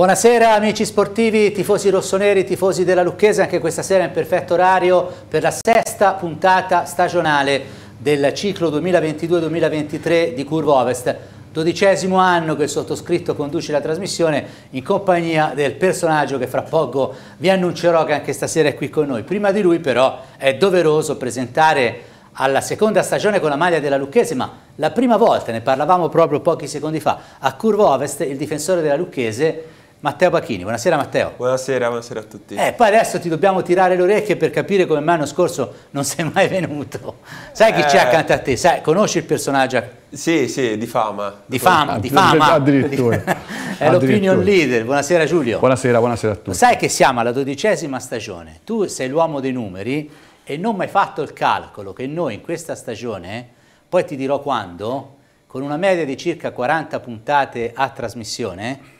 Buonasera amici sportivi, tifosi rossoneri, tifosi della Lucchese, anche questa sera in perfetto orario per la sesta puntata stagionale del ciclo 2022-2023 di Curvo Ovest. Dodicesimo anno che il sottoscritto conduce la trasmissione in compagnia del personaggio che fra poco vi annuncerò che anche stasera è qui con noi. Prima di lui però è doveroso presentare alla seconda stagione con la maglia della Lucchese, ma la prima volta, ne parlavamo proprio pochi secondi fa, a Curvo Ovest il difensore della Lucchese Matteo Pachini. Buonasera Matteo. Buonasera, buonasera a tutti. Eh, poi adesso ti dobbiamo tirare le orecchie per capire come mai l'anno scorso non sei mai venuto. Sai chi eh... c'è accanto a te? Sai, conosci il personaggio? Sì, sì, di fama. Di fama, di fama. Addirittura. È l'opinion leader. Buonasera Giulio. Buonasera, buonasera a tutti. Sai che siamo alla dodicesima stagione. Tu sei l'uomo dei numeri e non mi hai fatto il calcolo che noi in questa stagione, poi ti dirò quando, con una media di circa 40 puntate a trasmissione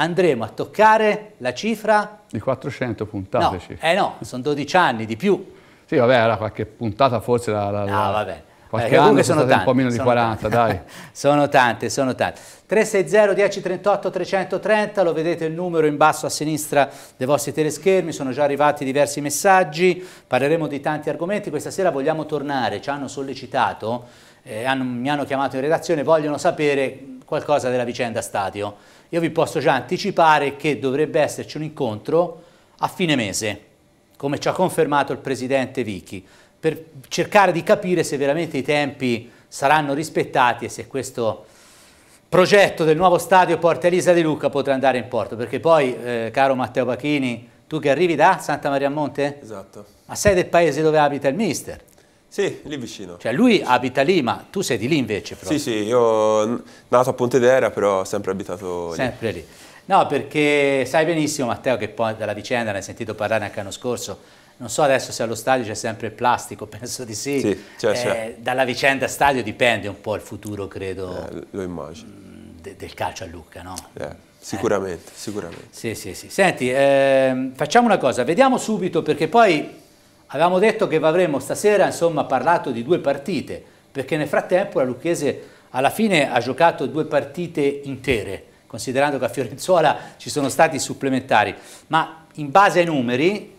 andremo a toccare la cifra... Di 400 puntate. No, cifra. eh no, sono 12 anni, di più. Sì, vabbè, era qualche puntata forse la... la, No, vabbè. Qualche eh, anno sono, sono tante, un po' meno di 40, tante. dai. sono tante, sono tante. 360 1038 330, lo vedete il numero in basso a sinistra dei vostri teleschermi, sono già arrivati diversi messaggi, parleremo di tanti argomenti, questa sera vogliamo tornare, ci hanno sollecitato, eh, hanno, mi hanno chiamato in redazione, vogliono sapere qualcosa della vicenda stadio io vi posso già anticipare che dovrebbe esserci un incontro a fine mese, come ci ha confermato il presidente Vichi, per cercare di capire se veramente i tempi saranno rispettati e se questo progetto del nuovo stadio Porta Elisa di Lucca potrà andare in porto, perché poi, eh, caro Matteo Pachini, tu che arrivi da Santa Maria Monte? Esatto. Ma sei del paese dove abita il mister? Sì, lì vicino. Cioè lui abita lì, ma tu sei di lì invece proprio. Sì, sì, io nato a Pontedera, però ho sempre abitato lì. Sempre lì. No, perché sai benissimo Matteo che poi dalla vicenda ne hai sentito parlare anche l'anno scorso, non so adesso se allo stadio c'è sempre il plastico, penso di sì. sì cioè, eh, cioè. Dalla vicenda stadio dipende un po' il futuro, credo. Eh, lo immagino. Mm, de del calcio a Lucca, no? Eh, sicuramente, sicuramente. Sì, sì, sì. Senti, ehm, facciamo una cosa, vediamo subito perché poi Avevamo detto che avremmo stasera insomma, parlato di due partite, perché nel frattempo la Lucchese alla fine ha giocato due partite intere, considerando che a Fiorenzuola ci sono stati supplementari, ma in base ai numeri,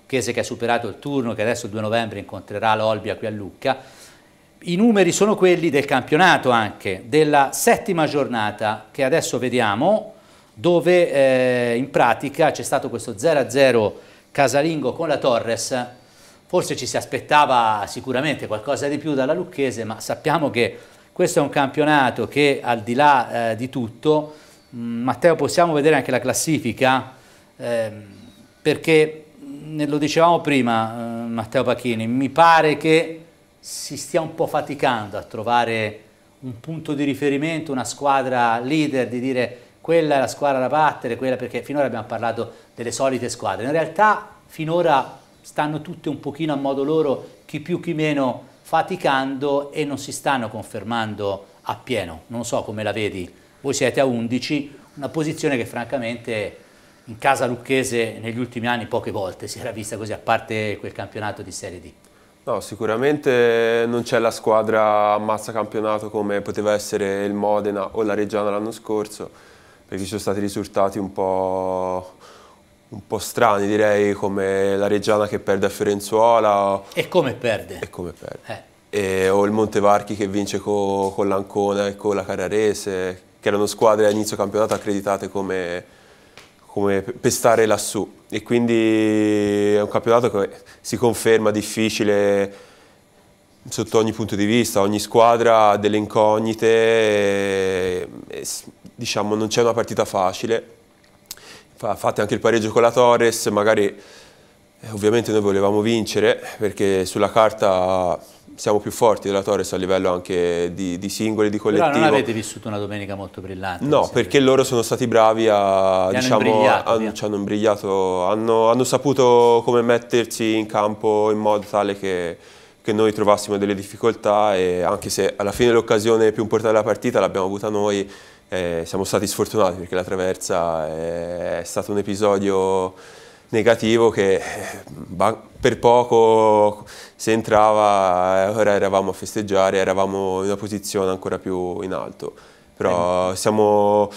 Lucchese che ha superato il turno, che adesso il 2 novembre incontrerà l'Olbia qui a Lucca, i numeri sono quelli del campionato anche, della settima giornata che adesso vediamo, dove eh, in pratica c'è stato questo 0-0 casalingo con la Torres, Forse ci si aspettava sicuramente qualcosa di più dalla Lucchese, ma sappiamo che questo è un campionato che al di là eh, di tutto, mh, mm, Matteo possiamo vedere anche la classifica, eh, perché mm, lo dicevamo prima eh, Matteo Pachini, mi pare che si stia un po' faticando a trovare un punto di riferimento, una squadra leader, di dire quella è la squadra da battere, quella perché finora abbiamo parlato delle solite squadre. In realtà finora stanno tutte un pochino a modo loro, chi più chi meno, faticando e non si stanno confermando appieno. Non so come la vedi, voi siete a 11, una posizione che francamente in casa lucchese negli ultimi anni poche volte si era vista così, a parte quel campionato di Serie D. No, sicuramente non c'è la squadra ammazza campionato come poteva essere il Modena o la Reggiana l'anno scorso, perché ci sono stati risultati un po' un po' strani direi, come la Reggiana che perde a Ferenzuola. E come perde. E come perde. Eh. E, o il Montevarchi che vince co, con l'Ancona e con la Carrarese, che erano squadre all'inizio campionato accreditate come, come per stare lassù. E quindi è un campionato che si conferma difficile sotto ogni punto di vista, ogni squadra ha delle incognite, e, e, diciamo non c'è una partita facile fate anche il pareggio con la Torres, magari eh, ovviamente noi volevamo vincere perché sulla carta siamo più forti della Torres a livello anche di, di singoli, di collettivo. Però non avete vissuto una domenica molto brillante. No, perché loro sono stati bravi a... Li diciamo, imbrigliato, hanno, ci hanno imbrigliato, hanno, hanno, saputo come mettersi in campo in modo tale che, che noi trovassimo delle difficoltà e anche se alla fine l'occasione più importante della partita l'abbiamo avuta noi, eh, siamo stati sfortunati perché la traversa è, stato un episodio negativo che eh, per poco se entrava eh, ora eravamo a festeggiare, eravamo in una posizione ancora più in alto. Però siamo,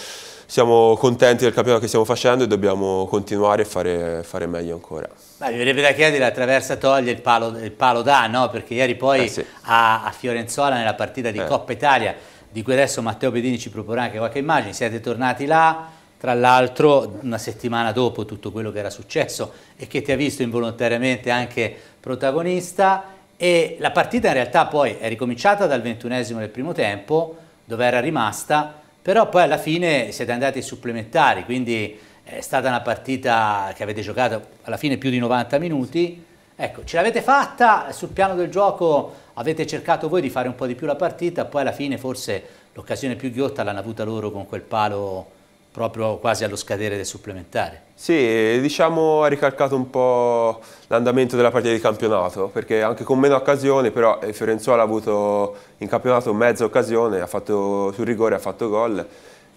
siamo contenti del campionato che stiamo facendo e dobbiamo continuare a fare, fare, meglio ancora. Beh, mi verrebbe da chiedere, la traversa toglie il palo, il palo dà, no? perché ieri poi eh sì. a, a, Fiorenzola nella partita di eh. Coppa Italia di cui adesso Matteo Pedini ci proporrà anche qualche immagine, siete tornati là, tra l'altro una settimana dopo tutto quello che era successo e che ti ha visto involontariamente anche protagonista e la partita in realtà poi è ricominciata dal ventunesimo del primo tempo dove era rimasta, però poi alla fine siete andati supplementari, quindi è stata una partita che avete giocato alla fine più di 90 minuti Ecco, ce l'avete fatta, sul piano del gioco avete cercato voi di fare un po' di più la partita, poi alla fine forse l'occasione più ghiotta l'hanno avuta loro con quel palo proprio quasi allo scadere del supplementare. Sì, diciamo ha ricalcato un po' l'andamento della partita di campionato, perché anche con meno occasioni, però eh, Fiorenzuola ha avuto in campionato mezza occasione, ha fatto, sul rigore ha fatto gol,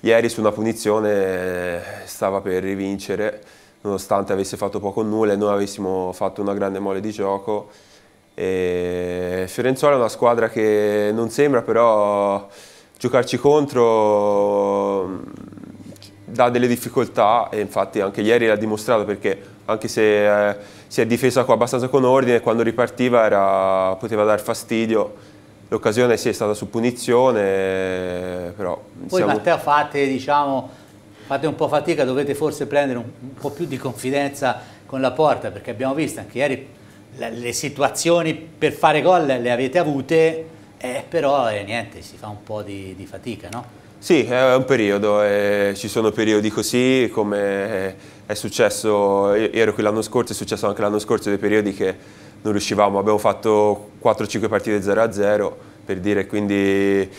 ieri su una punizione eh, stava per rivincere, nonostante avesse fatto poco o nulla e noi avessimo fatto una grande mole di gioco. E Fiorenzuola è una squadra che non sembra però giocarci contro mm, dà delle difficoltà e infatti anche ieri l'ha dimostrato perché anche se eh, si è difesa abbastanza con ordine, quando ripartiva era, poteva dar fastidio. L'occasione sì è stata su punizione, però... Poi siamo... Matteo Fate, diciamo, fate un po' fatica, dovete forse prendere un, un po' più di confidenza con la porta, perché abbiamo visto anche ieri le, le situazioni per fare gol le avete avute, eh, però eh, niente, si fa un po' di, di fatica, no? Sì, è un periodo, eh, ci sono periodi così come eh, è successo, io ero qui l'anno scorso, è successo anche l'anno scorso dei periodi che non riuscivamo, abbiamo fatto 4-5 partite 0-0 per dire, quindi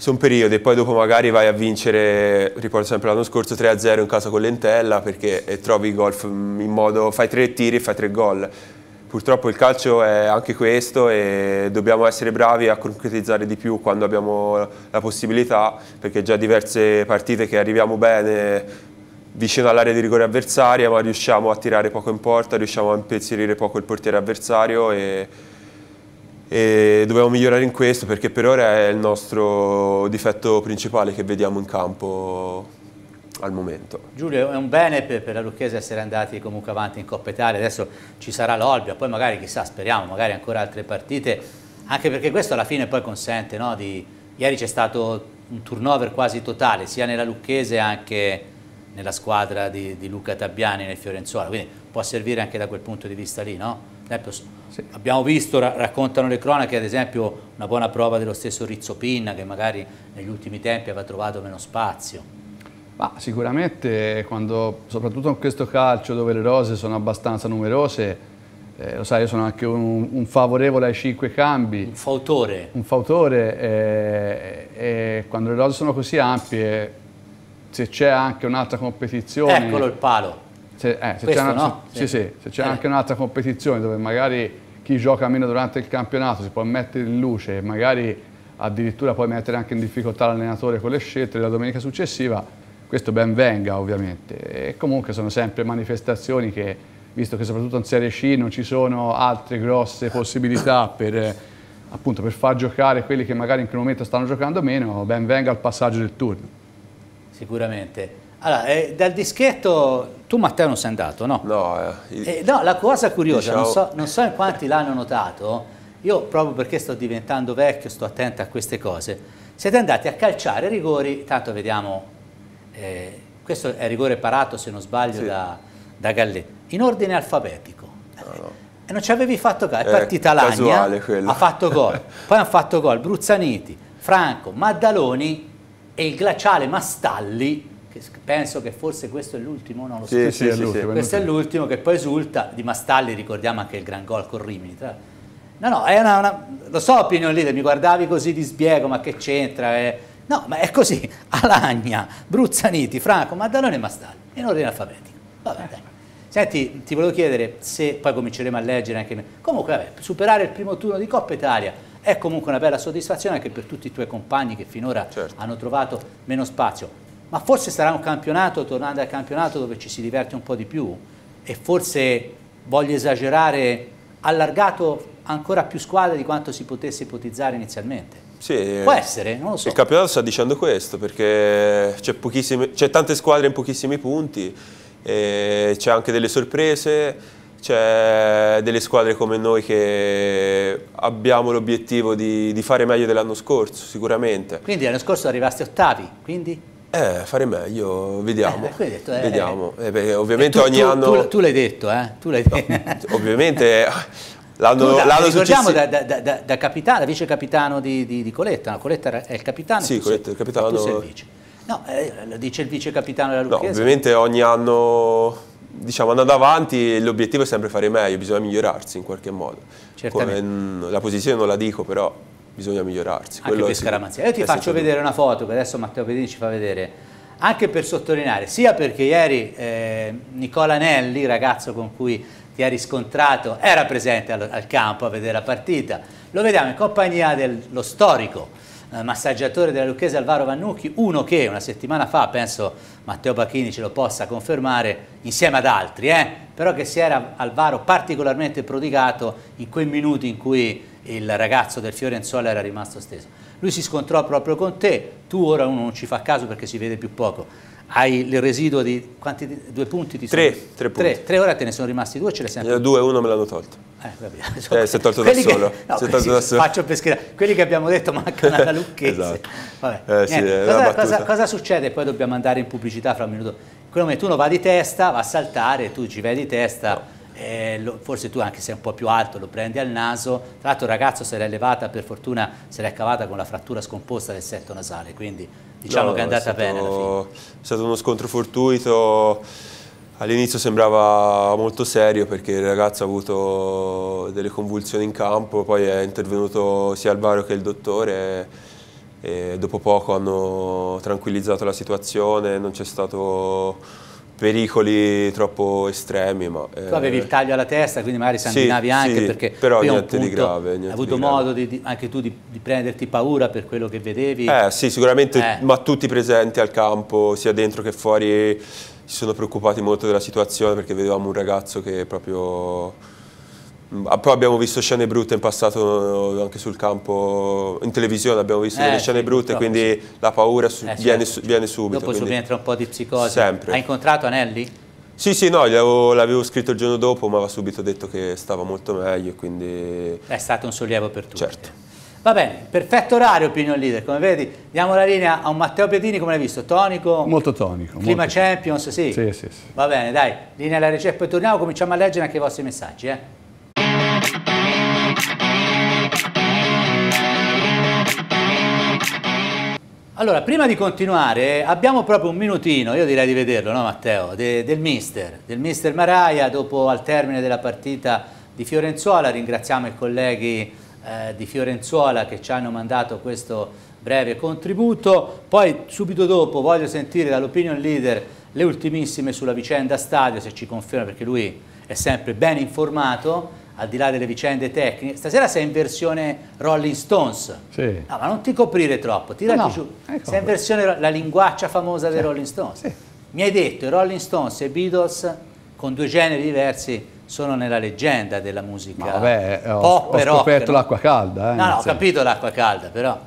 sono periodi e poi dopo magari vai a vincere, riporto sempre l'anno scorso, 3-0 in casa con l'Entella perché trovi il golf mm, in modo, fai tre tiri e fai tre gol. Purtroppo il calcio è anche questo e dobbiamo essere bravi a concretizzare di più quando abbiamo la possibilità perché già diverse partite che arriviamo bene vicino all'area di rigore avversaria ma riusciamo a tirare poco in porta, riusciamo a impensierire poco il portiere avversario e e dobbiamo migliorare in questo perché per ora è il nostro difetto principale che vediamo in campo al momento. Giulio, è un bene per, per la Lucchese essere andati comunque avanti in Coppa Italia, adesso ci sarà l'Olbia, poi magari chissà, speriamo, magari ancora altre partite, anche perché questo alla fine poi consente, no, di... ieri c'è stato un turnover quasi totale, sia nella Lucchese che nella squadra di, di Luca Tabbiani nel Fiorenzuola, quindi può servire anche da quel punto di vista lì, no? esempio, sì. Abbiamo visto, raccontano le cronache, ad esempio, una buona prova dello stesso Rizzo Pinna che magari negli ultimi tempi aveva trovato meno spazio. Ma sicuramente, quando, soprattutto in questo calcio dove le rose sono abbastanza numerose, eh, lo sai, io sono anche un, un, favorevole ai cinque cambi. Un fautore. Un fautore. Eh, eh, quando le rose sono così ampie, se c'è anche un'altra competizione... Eccolo il palo eh, se, c'è, eh. anche un'altra competizione dove magari chi gioca meno durante il campionato si può mettere in luce e magari addirittura puoi mettere anche in difficoltà l'allenatore con le scelte della domenica successiva, questo ben venga ovviamente. E comunque sono sempre manifestazioni che, visto che soprattutto in Serie C non ci sono altre grosse possibilità per, appunto, per far giocare quelli che magari in quel momento stanno giocando meno, ben venga il passaggio del turno. Sicuramente. Allora, eh, dal dischetto, tu Matteo non sei andato, no? No, eh, io... eh, no la cosa curiosa, diciamo... non, so, non so in quanti l'hanno notato, io proprio perché sto diventando vecchio, sto attento a queste cose, siete andati a calciare rigori, tanto vediamo, eh, questo è rigore parato se non sbaglio sì. da, da Gallet, in ordine alfabetico. No, no. E non ci avevi fatto caso, è eh, partita Lagna, ha fatto gol, poi hanno fatto gol Bruzzaniti, Franco, Maddaloni e il glaciale Mastalli che penso che forse questo è l'ultimo, non Lo so. sì, sì, sì, sì, questo è l'ultimo che poi esulta, di Mastalli ricordiamo anche il gran gol con Rimini, tra... no no, è una, una... lo so opinion leader, mi guardavi così di sbiego, ma che c'entra, è... Eh? no ma è così, Alagna, Bruzzaniti, Franco, Maddalone e Mastalli, in ordine alfabetico, vabbè dai. Senti, ti volevo chiedere se poi cominceremo a leggere anche... Comunque, vabbè, superare il primo turno di Coppa Italia è comunque una bella soddisfazione anche per tutti i tuoi compagni che finora certo. hanno trovato meno spazio ma forse sarà un campionato, tornando al campionato, dove ci si diverte un po' di più e forse, voglio esagerare, allargato ancora più squadre di quanto si potesse ipotizzare inizialmente. Sì, eh, Può essere, non lo so. Il campionato sta dicendo questo, perché c'è tante squadre in pochissimi punti, c'è anche delle sorprese, c'è delle squadre come noi che abbiamo l'obiettivo di, di, fare meglio dell'anno scorso, sicuramente. Quindi l'anno scorso arrivasti ottavi, quindi? Eh, fare meglio, vediamo. Eh, detto, eh, vediamo. Eh, eh ovviamente tu, ogni tu, anno. Tu, tu l'hai detto, eh? Tu l'hai detto. No, ovviamente. L'anno, da, l'anno successivo. da, da, da, da capitano, vice capitano di, di, di, Coletta. No, Coletta è il capitano. Sì, Coletta è il capitano. Tu sei il vice. No, eh, lo dice il vice capitano della Lucchese. No, ovviamente ogni anno. Diciamo, andando avanti, l'obiettivo è sempre fare meglio, bisogna migliorarsi in qualche modo. Certamente. Come, la posizione non la dico, però bisogna migliorarsi. Anche per scaramanzia. Io ti faccio vedere una foto che adesso Matteo Pedini ci fa vedere, anche per sottolineare, sia perché ieri eh, Nicola Nelli, ragazzo con cui ti eri scontrato, era presente al, al campo a vedere la partita, lo vediamo in compagnia dello storico eh, massaggiatore della Lucchese Alvaro Vannucchi, uno che una settimana fa, penso Matteo Bacchini ce lo possa confermare, insieme ad altri, eh, però che si era Alvaro particolarmente prodigato in quei minuti in cui il ragazzo del Fiorenzuola era rimasto steso. Lui si scontrò proprio con te, tu ora uno non ci fa caso perché si vede più poco, hai il residuo di quanti, due punti di tre, sono? tre, punti. Tre, tre ora te ne sono rimasti due ce ne siamo eh, due uno me l'hanno tolto eh, vabbè. Eh, si è tolto da solo, che, no, tolto sì, da solo. faccio per scherzare quelli che abbiamo detto mancano alla Lucchese esatto. eh, sì, eh, cosa, cosa, cosa, succede poi dobbiamo andare in pubblicità fra un minuto in momento uno va di testa va a saltare tu ci vai di testa no eh, lo, forse tu anche sei un po' più alto, lo prendi al naso, tra l'altro il ragazzo se l'è levata, per fortuna se l'è cavata con la frattura scomposta del setto nasale, quindi diciamo no, che è andata è stato, bene alla fine. È stato uno scontro fortuito, all'inizio sembrava molto serio perché il ragazzo ha avuto delle convulsioni in campo, poi è intervenuto sia il Varo che il dottore e dopo poco hanno tranquillizzato la situazione, non c'è stato pericoli troppo estremi. Ma, eh... Tu avevi il eh, taglio alla testa, quindi magari sanguinavi sì, anche sì, perché però niente di grave. Niente hai avuto di modo di, di, anche tu di, di, prenderti paura per quello che vedevi? Eh sì, sicuramente, eh. ma tutti presenti al campo, sia dentro che fuori, si sono preoccupati molto della situazione perché vedevamo un ragazzo che proprio Mm, ah, poi abbiamo visto scene brutte in passato eh, anche sul campo, in televisione abbiamo visto eh, delle scene brutte, quindi sì. la paura su, eh, viene, certo. viene, subito. Dopo subentra un po' di psicosi. Sempre. Hai incontrato Anelli? Sì, sì, no, l'avevo scritto il giorno dopo, ma aveva subito detto che stava molto meglio, quindi... È stato un sollievo per tutti. Certo. Va bene, perfetto orario Opinion Leader, come vedi diamo la linea a un Matteo Piedini, come l'hai visto, tonico? Molto tonico. Clima molto Champions, sì. sì? Sì, sì, Va bene, dai, linea alla regia, poi torniamo, cominciamo a leggere anche i vostri messaggi, eh. Allora, prima di continuare, abbiamo proprio un minutino, io direi di vederlo, no Matteo, de, del mister, del mister Maraia, dopo al termine della partita di Fiorenzuola, ringraziamo i colleghi eh, di Fiorenzuola che ci hanno mandato questo breve contributo, poi subito dopo voglio sentire dall'opinion leader le ultimissime sulla vicenda stadio, se ci conferma, perché lui è sempre ben informato, al di là delle vicende tecniche, stasera sei in versione Rolling Stones. Sì. No, ah, ma non ti coprire troppo, tirati no, giù. Ecco. Sei in versione la linguaccia famosa sì. dei Rolling Stones. Sì. Mi hai detto, i Rolling Stones e i Beatles, con due generi diversi, sono nella leggenda della musica. Ma vabbè, eh, ho, pop ho scoperto l'acqua calda. Eh, no, no, ho capito l'acqua calda, però...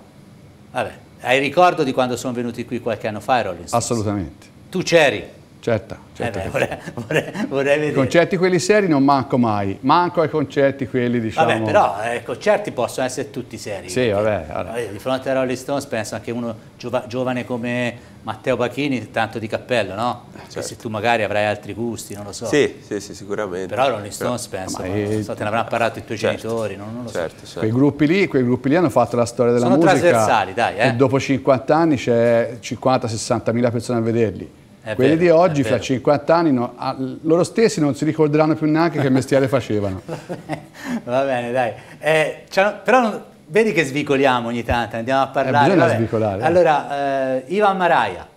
Vabbè, hai ricordo di quando sono venuti qui qualche anno fa i Rolling Stones? Assolutamente. Tu c'eri? Certo, certo. Eh beh, vorrei, vorrei, vorrei, vedere. I concerti quelli seri non manco mai, manco ai concerti quelli diciamo... Vabbè, però eh, i eh, concerti possono essere tutti seri. Sì, vabbè, vabbè. Eh, di fronte a Rolling Stones penso anche uno giova, giovane come Matteo Pachini, tanto di cappello, no? Eh, cioè, certo. Se tu magari avrai altri gusti, non lo so. Sì, sì, sì sicuramente. Però Rolling Stones penso, ma è... so, te ne avranno parlato i tuoi certo. genitori, non, non, lo so. Certo, certo. Quei, gruppi lì, quei gruppi lì hanno fatto la storia della Sono musica. Sono trasversali, dai. Eh? E dopo 50 anni c'è 50-60 mila persone a vederli è Quelli vero, di oggi, fra 50 anni, no, a, loro stessi non si ricorderanno più neanche che mestiere facevano. Va bene, va bene dai. Eh, però non, vedi che svicoliamo ogni tanto, andiamo a eh, parlare. Eh, bisogna Vabbè. svicolare. Eh. Allora, eh, Ivan Maraia.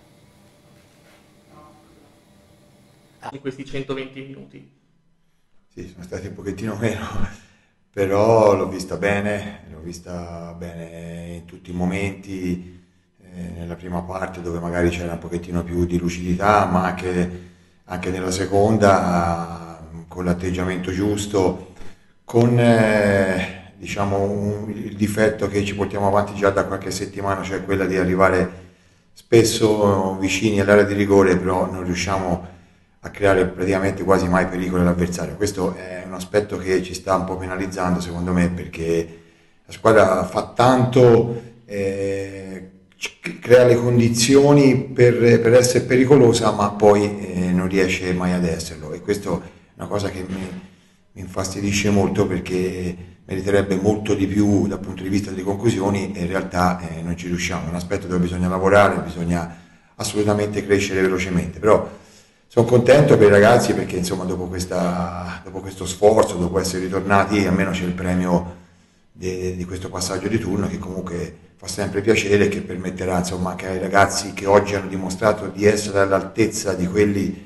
Ah. In questi 120 minuti. Sì, sono stati un pochettino meno, però l'ho vista bene, l'ho vista bene in tutti i momenti eh, nella prima parte dove magari c'era un pochettino più di lucidità, ma anche, anche nella seconda con l'atteggiamento giusto, con eh, diciamo, un, il difetto che ci portiamo avanti già da qualche settimana, cioè quella di arrivare spesso vicini all'area di rigore, però non riusciamo a creare praticamente quasi mai pericolo all'avversario. Questo è un aspetto che ci sta un po' penalizzando secondo me perché la squadra fa tanto... Eh, crea le condizioni per, per essere pericolosa ma poi eh, non riesce mai ad esserlo e questa è una cosa che mi, mi infastidisce molto perché meriterebbe molto di più dal punto di vista delle conclusioni e in realtà eh, non ci riusciamo, è un aspetto dove bisogna lavorare, bisogna assolutamente crescere velocemente, però sono contento per i ragazzi perché insomma dopo, questa, dopo questo sforzo, dopo essere ritornati, almeno c'è il premio di, di questo passaggio di turno che comunque fa sempre piacere che permetterà insomma, anche ai ragazzi che oggi hanno dimostrato di essere all'altezza di quelli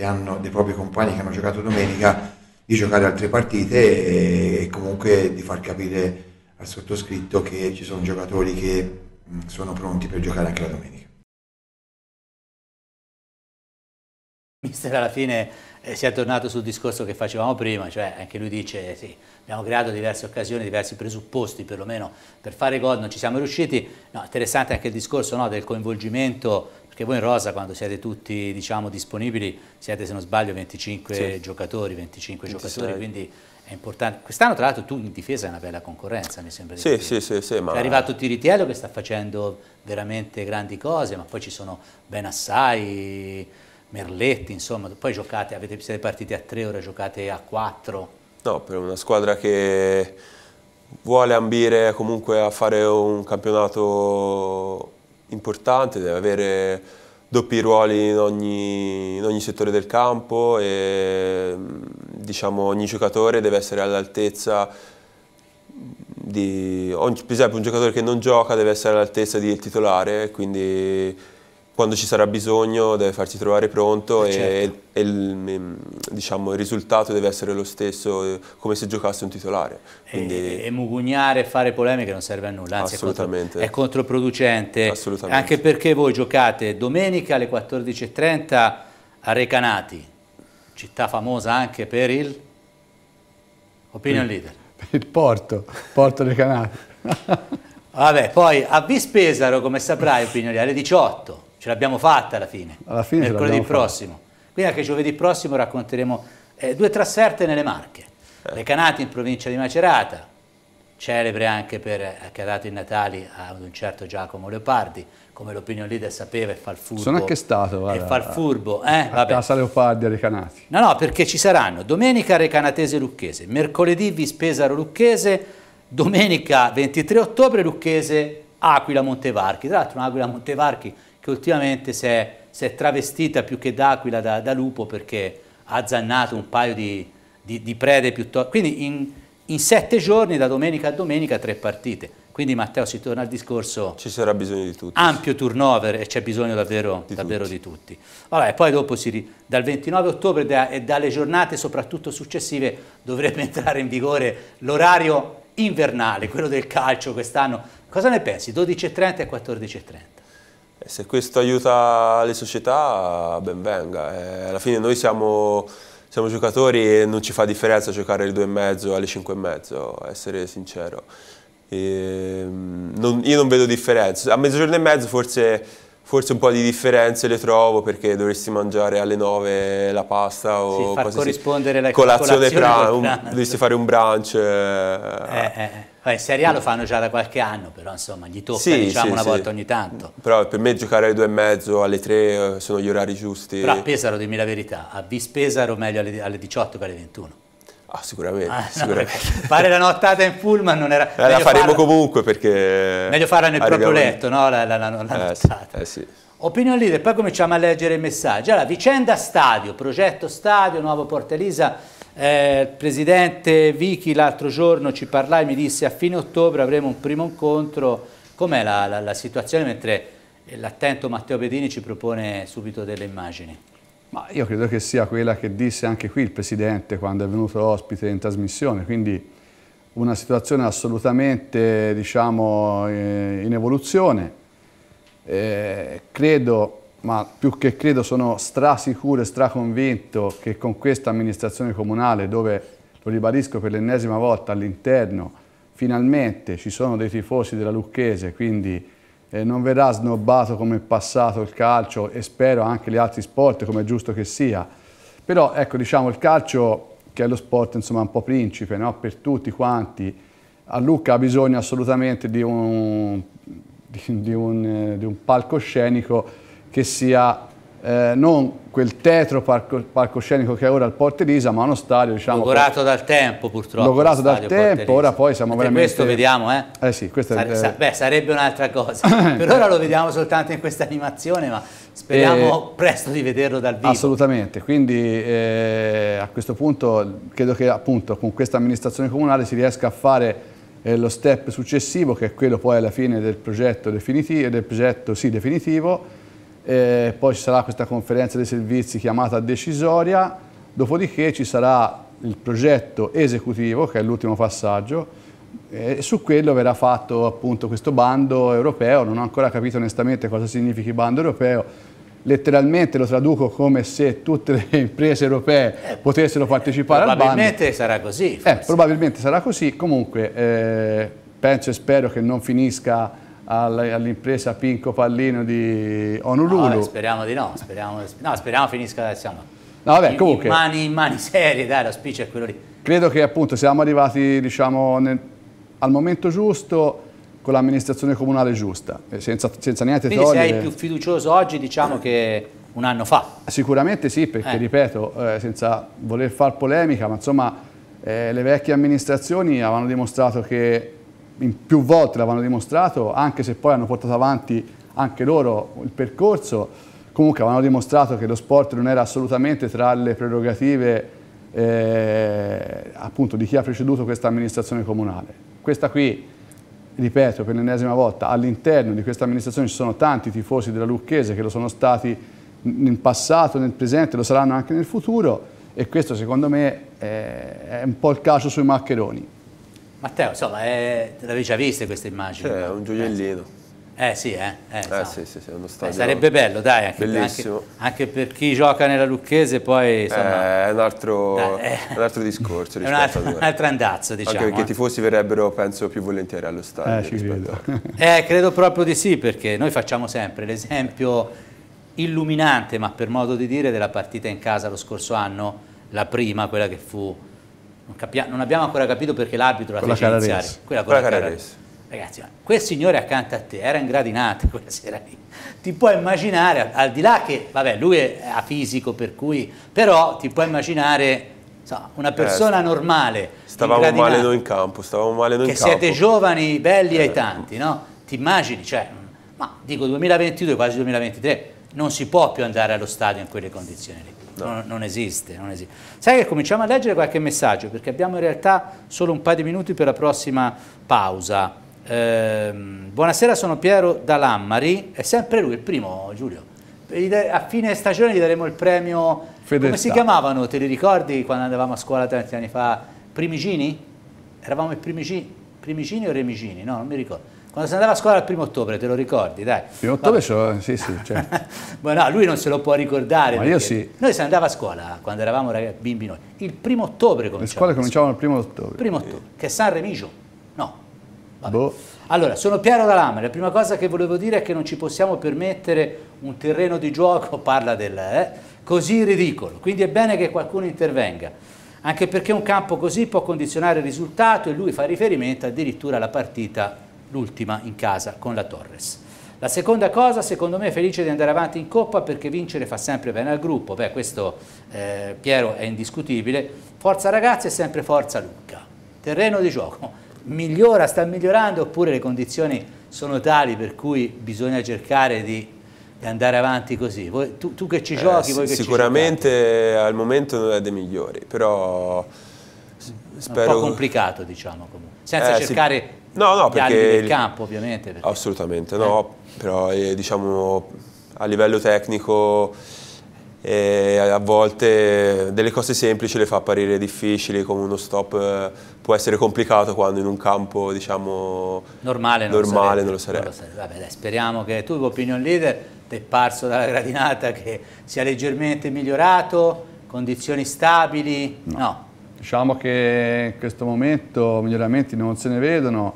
hanno, dei propri compagni che hanno giocato domenica di giocare altre partite e, comunque di far capire al sottoscritto che ci sono giocatori che mm, sono pronti per giocare anche la domenica. Mister alla fine e si è tornato sul discorso che facevamo prima, cioè anche lui dice sì, abbiamo creato diverse occasioni, diversi presupposti perlomeno per fare gol, non ci siamo riusciti. No, interessante anche il discorso no, del coinvolgimento, perché voi in rosa quando siete tutti diciamo, disponibili siete se non sbaglio 25 sì. giocatori, 25 26. giocatori, quindi è importante. Quest'anno tra l'altro tu in difesa hai una bella concorrenza, mi sembra di sì, sì, sì, sì, ma... Cioè, è arrivato Tiritiello che sta facendo veramente grandi cose, ma poi ci sono Ben Assai merletti, insomma, poi giocate, avete, siete partiti a tre, ora giocate a quattro. No, per una squadra che vuole ambire comunque a fare un campionato importante, deve avere doppi ruoli in ogni, in ogni settore del campo e diciamo, ogni giocatore deve essere all'altezza di... per esempio un giocatore che non gioca deve essere all'altezza del titolare, quindi quando ci sarà bisogno deve farsi trovare pronto eh e, certo. e, e mm, diciamo, il risultato deve essere lo stesso eh, come se giocasse un titolare. Quindi... E, e mugugnare e fare polemiche non serve a nulla, anzi Assolutamente. È, contro, è controproducente, Assolutamente. anche perché voi giocate domenica alle 14.30 a Recanati, città famosa anche per il opinion per, leader. Per il porto, porto Recanati. Vabbè, poi a Vispesaro, come saprai, opinion leader, alle 18.00 ce l'abbiamo fatta alla fine, alla fine mercoledì prossimo. Fatta. Quindi anche giovedì prossimo racconteremo eh, due trasferte nelle Marche, Recanati eh. in provincia di Macerata, celebre anche per eh, che ha dato i Natali ad un certo Giacomo Leopardi, come l'opinion leader sapeva e fa il furbo. Sono anche stato, guarda, E fa il furbo, eh? A Casa Leopardi a Recanati. No, no, perché ci saranno domenica Recanatese Lucchese, mercoledì Vispesaro Lucchese, domenica 23 ottobre Lucchese Aquila Montevarchi. Tra l'altro Aquila Montevarchi che ultimamente si è, si è travestita più che d'aquila da, da, lupo perché ha zannato un paio di, di, di prede piuttosto. Quindi in, in sette giorni, da domenica a domenica, tre partite. Quindi Matteo si torna al discorso. Ci sarà bisogno di tutti. Ampio turnover e c'è bisogno davvero, di, davvero tutti. di tutti. Vabbè, poi dopo si, dal 29 ottobre da, e dalle giornate soprattutto successive dovrebbe entrare in vigore l'orario invernale, quello del calcio quest'anno. Cosa ne pensi? 12.30 e 14.30? se questo aiuta le società, ben venga. Eh, alla fine noi siamo, siamo, giocatori e non ci fa differenza giocare alle due e mezzo, alle cinque e mezzo, essere sincero. E, ehm, non, io non vedo differenza. A mezzogiorno e mezzo forse Forse un po' di differenze le trovo perché dovresti mangiare alle 9 la pasta o sì, far corrispondere la colazione, colazione pranzo. dovresti fare un brunch. Eh, eh. eh, eh. Vabbè, Serie A lo fanno già da qualche anno, però insomma gli tocca sì, diciamo sì, una volta ogni tanto. Però per me giocare alle 2 e mezzo, alle 3 eh, sono gli orari giusti. Però a Pesaro, dimmi la verità, a Vispesaro meglio alle, alle 18 che alle 21. Ah, sicuramente, ah, no, sicuramente. Fare la nottata in pullman non era... Eh, la faremo farla, comunque perché... Meglio farla nel proprio letto, no? La, la, la, la eh, nottata. Eh sì. Opinion leader, poi cominciamo a leggere i messaggi. Allora, vicenda stadio, progetto stadio, nuovo Porta Elisa. Eh, il presidente Vichi l'altro giorno ci parlai, mi disse a fine ottobre avremo un primo incontro. Com'è la situazione? Mentre l'attento Matteo Pedini ci propone subito delle immagini. Ma io credo che sia quella che disse anche qui il Presidente quando è venuto ospite in trasmissione, quindi una situazione assolutamente diciamo, eh, in evoluzione. Eh, credo, ma più che credo sono strasicuro e straconvinto che con questa amministrazione comunale, dove lo ribadisco per l'ennesima volta all'interno, finalmente ci sono dei tifosi della Lucchese, quindi eh, non verrà snobbato come è passato il calcio e spero anche gli altri sport come è giusto che sia. Però ecco, diciamo, il calcio che è lo sport insomma un po' principe no? per tutti quanti, a Lucca ha bisogno assolutamente di un, di, di un, eh, di un palcoscenico che sia eh, non quel tetro parco, palcoscenico che è ora il Porte Lisa, ma uno stadio diciamo... Logorato dal tempo purtroppo. Logorato dal tempo, ora poi siamo Perché veramente... questo vediamo, eh? Eh sì, questo Sare, è... Eh. Sa beh, sarebbe un'altra cosa. per ora lo vediamo soltanto in questa animazione, ma speriamo e... Eh, presto di vederlo dal vivo. Assolutamente, quindi eh, a questo punto credo che appunto con questa amministrazione comunale si riesca a fare eh, lo step successivo, che è quello poi alla fine del progetto definitivo, del progetto, sì, definitivo eh, poi ci sarà questa conferenza dei servizi chiamata decisoria, dopodiché ci sarà il progetto esecutivo, che è l'ultimo passaggio, e su quello verrà fatto appunto questo bando europeo, non ho ancora capito onestamente cosa significhi bando europeo, letteralmente lo traduco come se tutte le imprese europee potessero partecipare al bando. Probabilmente sarà così. Eh, probabilmente sarà così, comunque eh, penso e spero che non finisca all'impresa Pinco Pallino di Honolulu. No, vabbè, eh, speriamo di no, speriamo, no, speriamo finisca insomma, no, vabbè, in, comunque, in, mani, in mani serie, dai, l'auspicio è quello lì. Credo che appunto siamo arrivati diciamo, nel, al momento giusto con l'amministrazione comunale giusta, eh, senza, senza niente Quindi togliere. sei più fiducioso oggi diciamo che un anno fa? Sicuramente sì, perché eh. ripeto, eh, senza voler far polemica, ma insomma eh, le vecchie amministrazioni avevano dimostrato che più volte l'avano dimostrato, anche se poi hanno portato avanti anche loro il percorso, comunque avevano dimostrato che lo sport non era assolutamente tra le prerogative eh, appunto di chi ha preceduto questa amministrazione comunale. Questa qui, ripeto per l'ennesima volta, all'interno di questa amministrazione ci sono tanti tifosi della Lucchese che lo sono stati nel passato, nel presente, lo saranno anche nel futuro e questo secondo me eh, è un po' il caso sui maccheroni. Matteo, insomma, è... Eh, l'avevi già vista questa immagine? Cioè, è un gioiellino. Eh, eh sì, eh. eh, eh esatto. sì, sì, sì, eh, sarebbe bello, dai, anche, anche, anche, per chi gioca nella Lucchese poi... Insomma, eh, è, un altro, dai, un altro discorso È un altro, un altro, andazzo, diciamo. Anche perché i tifosi verrebbero, penso, più volentieri allo stadio. Credo. A... credo. proprio di sì, perché noi facciamo sempre l'esempio illuminante, ma per modo di dire, della partita in casa lo scorso anno, la prima, quella che fu non, non, abbiamo ancora capito perché l'arbitro la quella fece iniziare. Quella, quella, quella Cararesi. Ragazzi, quel signore accanto a te era in gradinata quella sera lì. Ti puoi immaginare, al di là che, vabbè, lui è a fisico per cui, però ti puoi immaginare so, una persona eh, normale. Stavamo male noi in campo, stavamo male noi in campo. Che siete giovani, belli eh. e tanti, no? Ti immagini, cioè, ma dico 2022, quasi 2023, non si può più andare allo stadio in quelle condizioni lì. No. No, non, esiste, non, esiste, Sai che cominciamo a leggere qualche messaggio perché abbiamo in realtà solo un paio di minuti per la prossima pausa. Eh, buonasera, sono Piero Dalammari, è sempre lui il primo Giulio. A fine stagione gli daremo il premio... Fedeltà. Come si chiamavano? Te li ricordi quando andavamo a scuola tanti anni fa? Primigini? Eravamo i primigini, primigini o remigini? No, non mi ricordo quando si andava a scuola il primo ottobre, te lo ricordi, dai. Il primo ottobre, so, sì, sì, certo. Ma no, lui non se lo può ricordare. Ma io sì. Noi si andava a scuola quando eravamo bimbi noi. Il primo ottobre cominciavano. Le scuole cominciavano il primo ottobre. Il Primo ottobre, che è San Remigio. No. Vabbè. Boh. Allora, sono Piero D'Alama, la prima cosa che volevo dire è che non ci possiamo permettere un terreno di gioco, parla del... Eh, così ridicolo, quindi è bene che qualcuno intervenga, anche perché un campo così può condizionare il risultato e lui fa riferimento addirittura alla partita l'ultima in casa con la Torres. La seconda cosa, secondo me, è felice di andare avanti in Coppa perché vincere fa sempre bene al gruppo. Beh, questo eh, Piero è indiscutibile. Forza ragazzi e sempre forza Lucca. Terreno di gioco. Migliora, sta migliorando oppure le condizioni sono tali per cui bisogna cercare di, andare avanti così? Voi, tu, tu, che ci eh, giochi, eh, voi che Sicuramente al momento non è dei migliori, però... Spero... Un po' complicato diciamo comunque, senza eh, cercare sì No, no, perché... Il campo ovviamente. Perché... Assolutamente, no, eh. però eh, diciamo a livello tecnico eh, a volte delle cose semplici le fa apparire difficili, come uno stop eh, può essere complicato quando in un campo diciamo normale non, normale, lo, sarebbe. lo sarebbe. Non lo sarebbe. Vabbè, dai, speriamo che tu, opinion leader, ti è parso dalla gradinata che sia leggermente migliorato, condizioni stabili, no. no. Diciamo che in questo momento miglioramenti non se ne vedono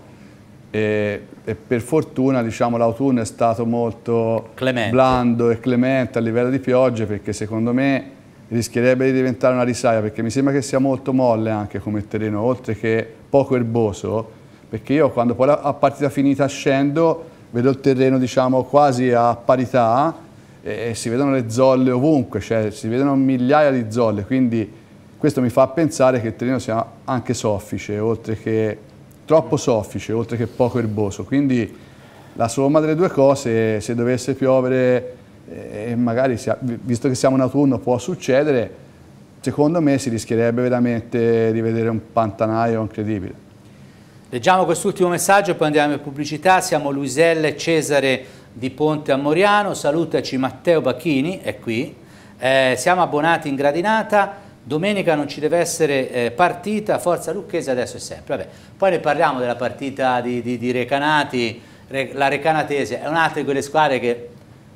e, e per fortuna diciamo, l'autunno è stato molto clemente. blando e clemente a livello di piogge perché secondo me rischierebbe di diventare una risaia perché mi sembra che sia molto molle anche come terreno oltre che poco erboso perché io quando poi a partita finita scendo vedo il terreno diciamo, quasi a parità e, e si vedono le zolle ovunque, cioè si vedono migliaia di zolle quindi questo mi fa pensare che il terreno sia anche soffice, oltre che troppo soffice, oltre che poco erboso. Quindi la somma delle due cose, se dovesse piovere, eh, magari sia, visto che siamo in autunno può succedere, secondo me si rischierebbe veramente di vedere un pantanaio incredibile. Leggiamo quest'ultimo messaggio e poi andiamo in pubblicità. Siamo Luiselle Cesare di Ponte a Moriano, salutaci Matteo Bacchini, è qui. Eh, siamo abbonati in gradinata Domenica non ci deve essere eh, partita, Forza Lucchese adesso e sempre. Vabbè. Poi ne parliamo della partita di, di, di Recanati, Re, la Recanatese è un'altra di quelle squadre che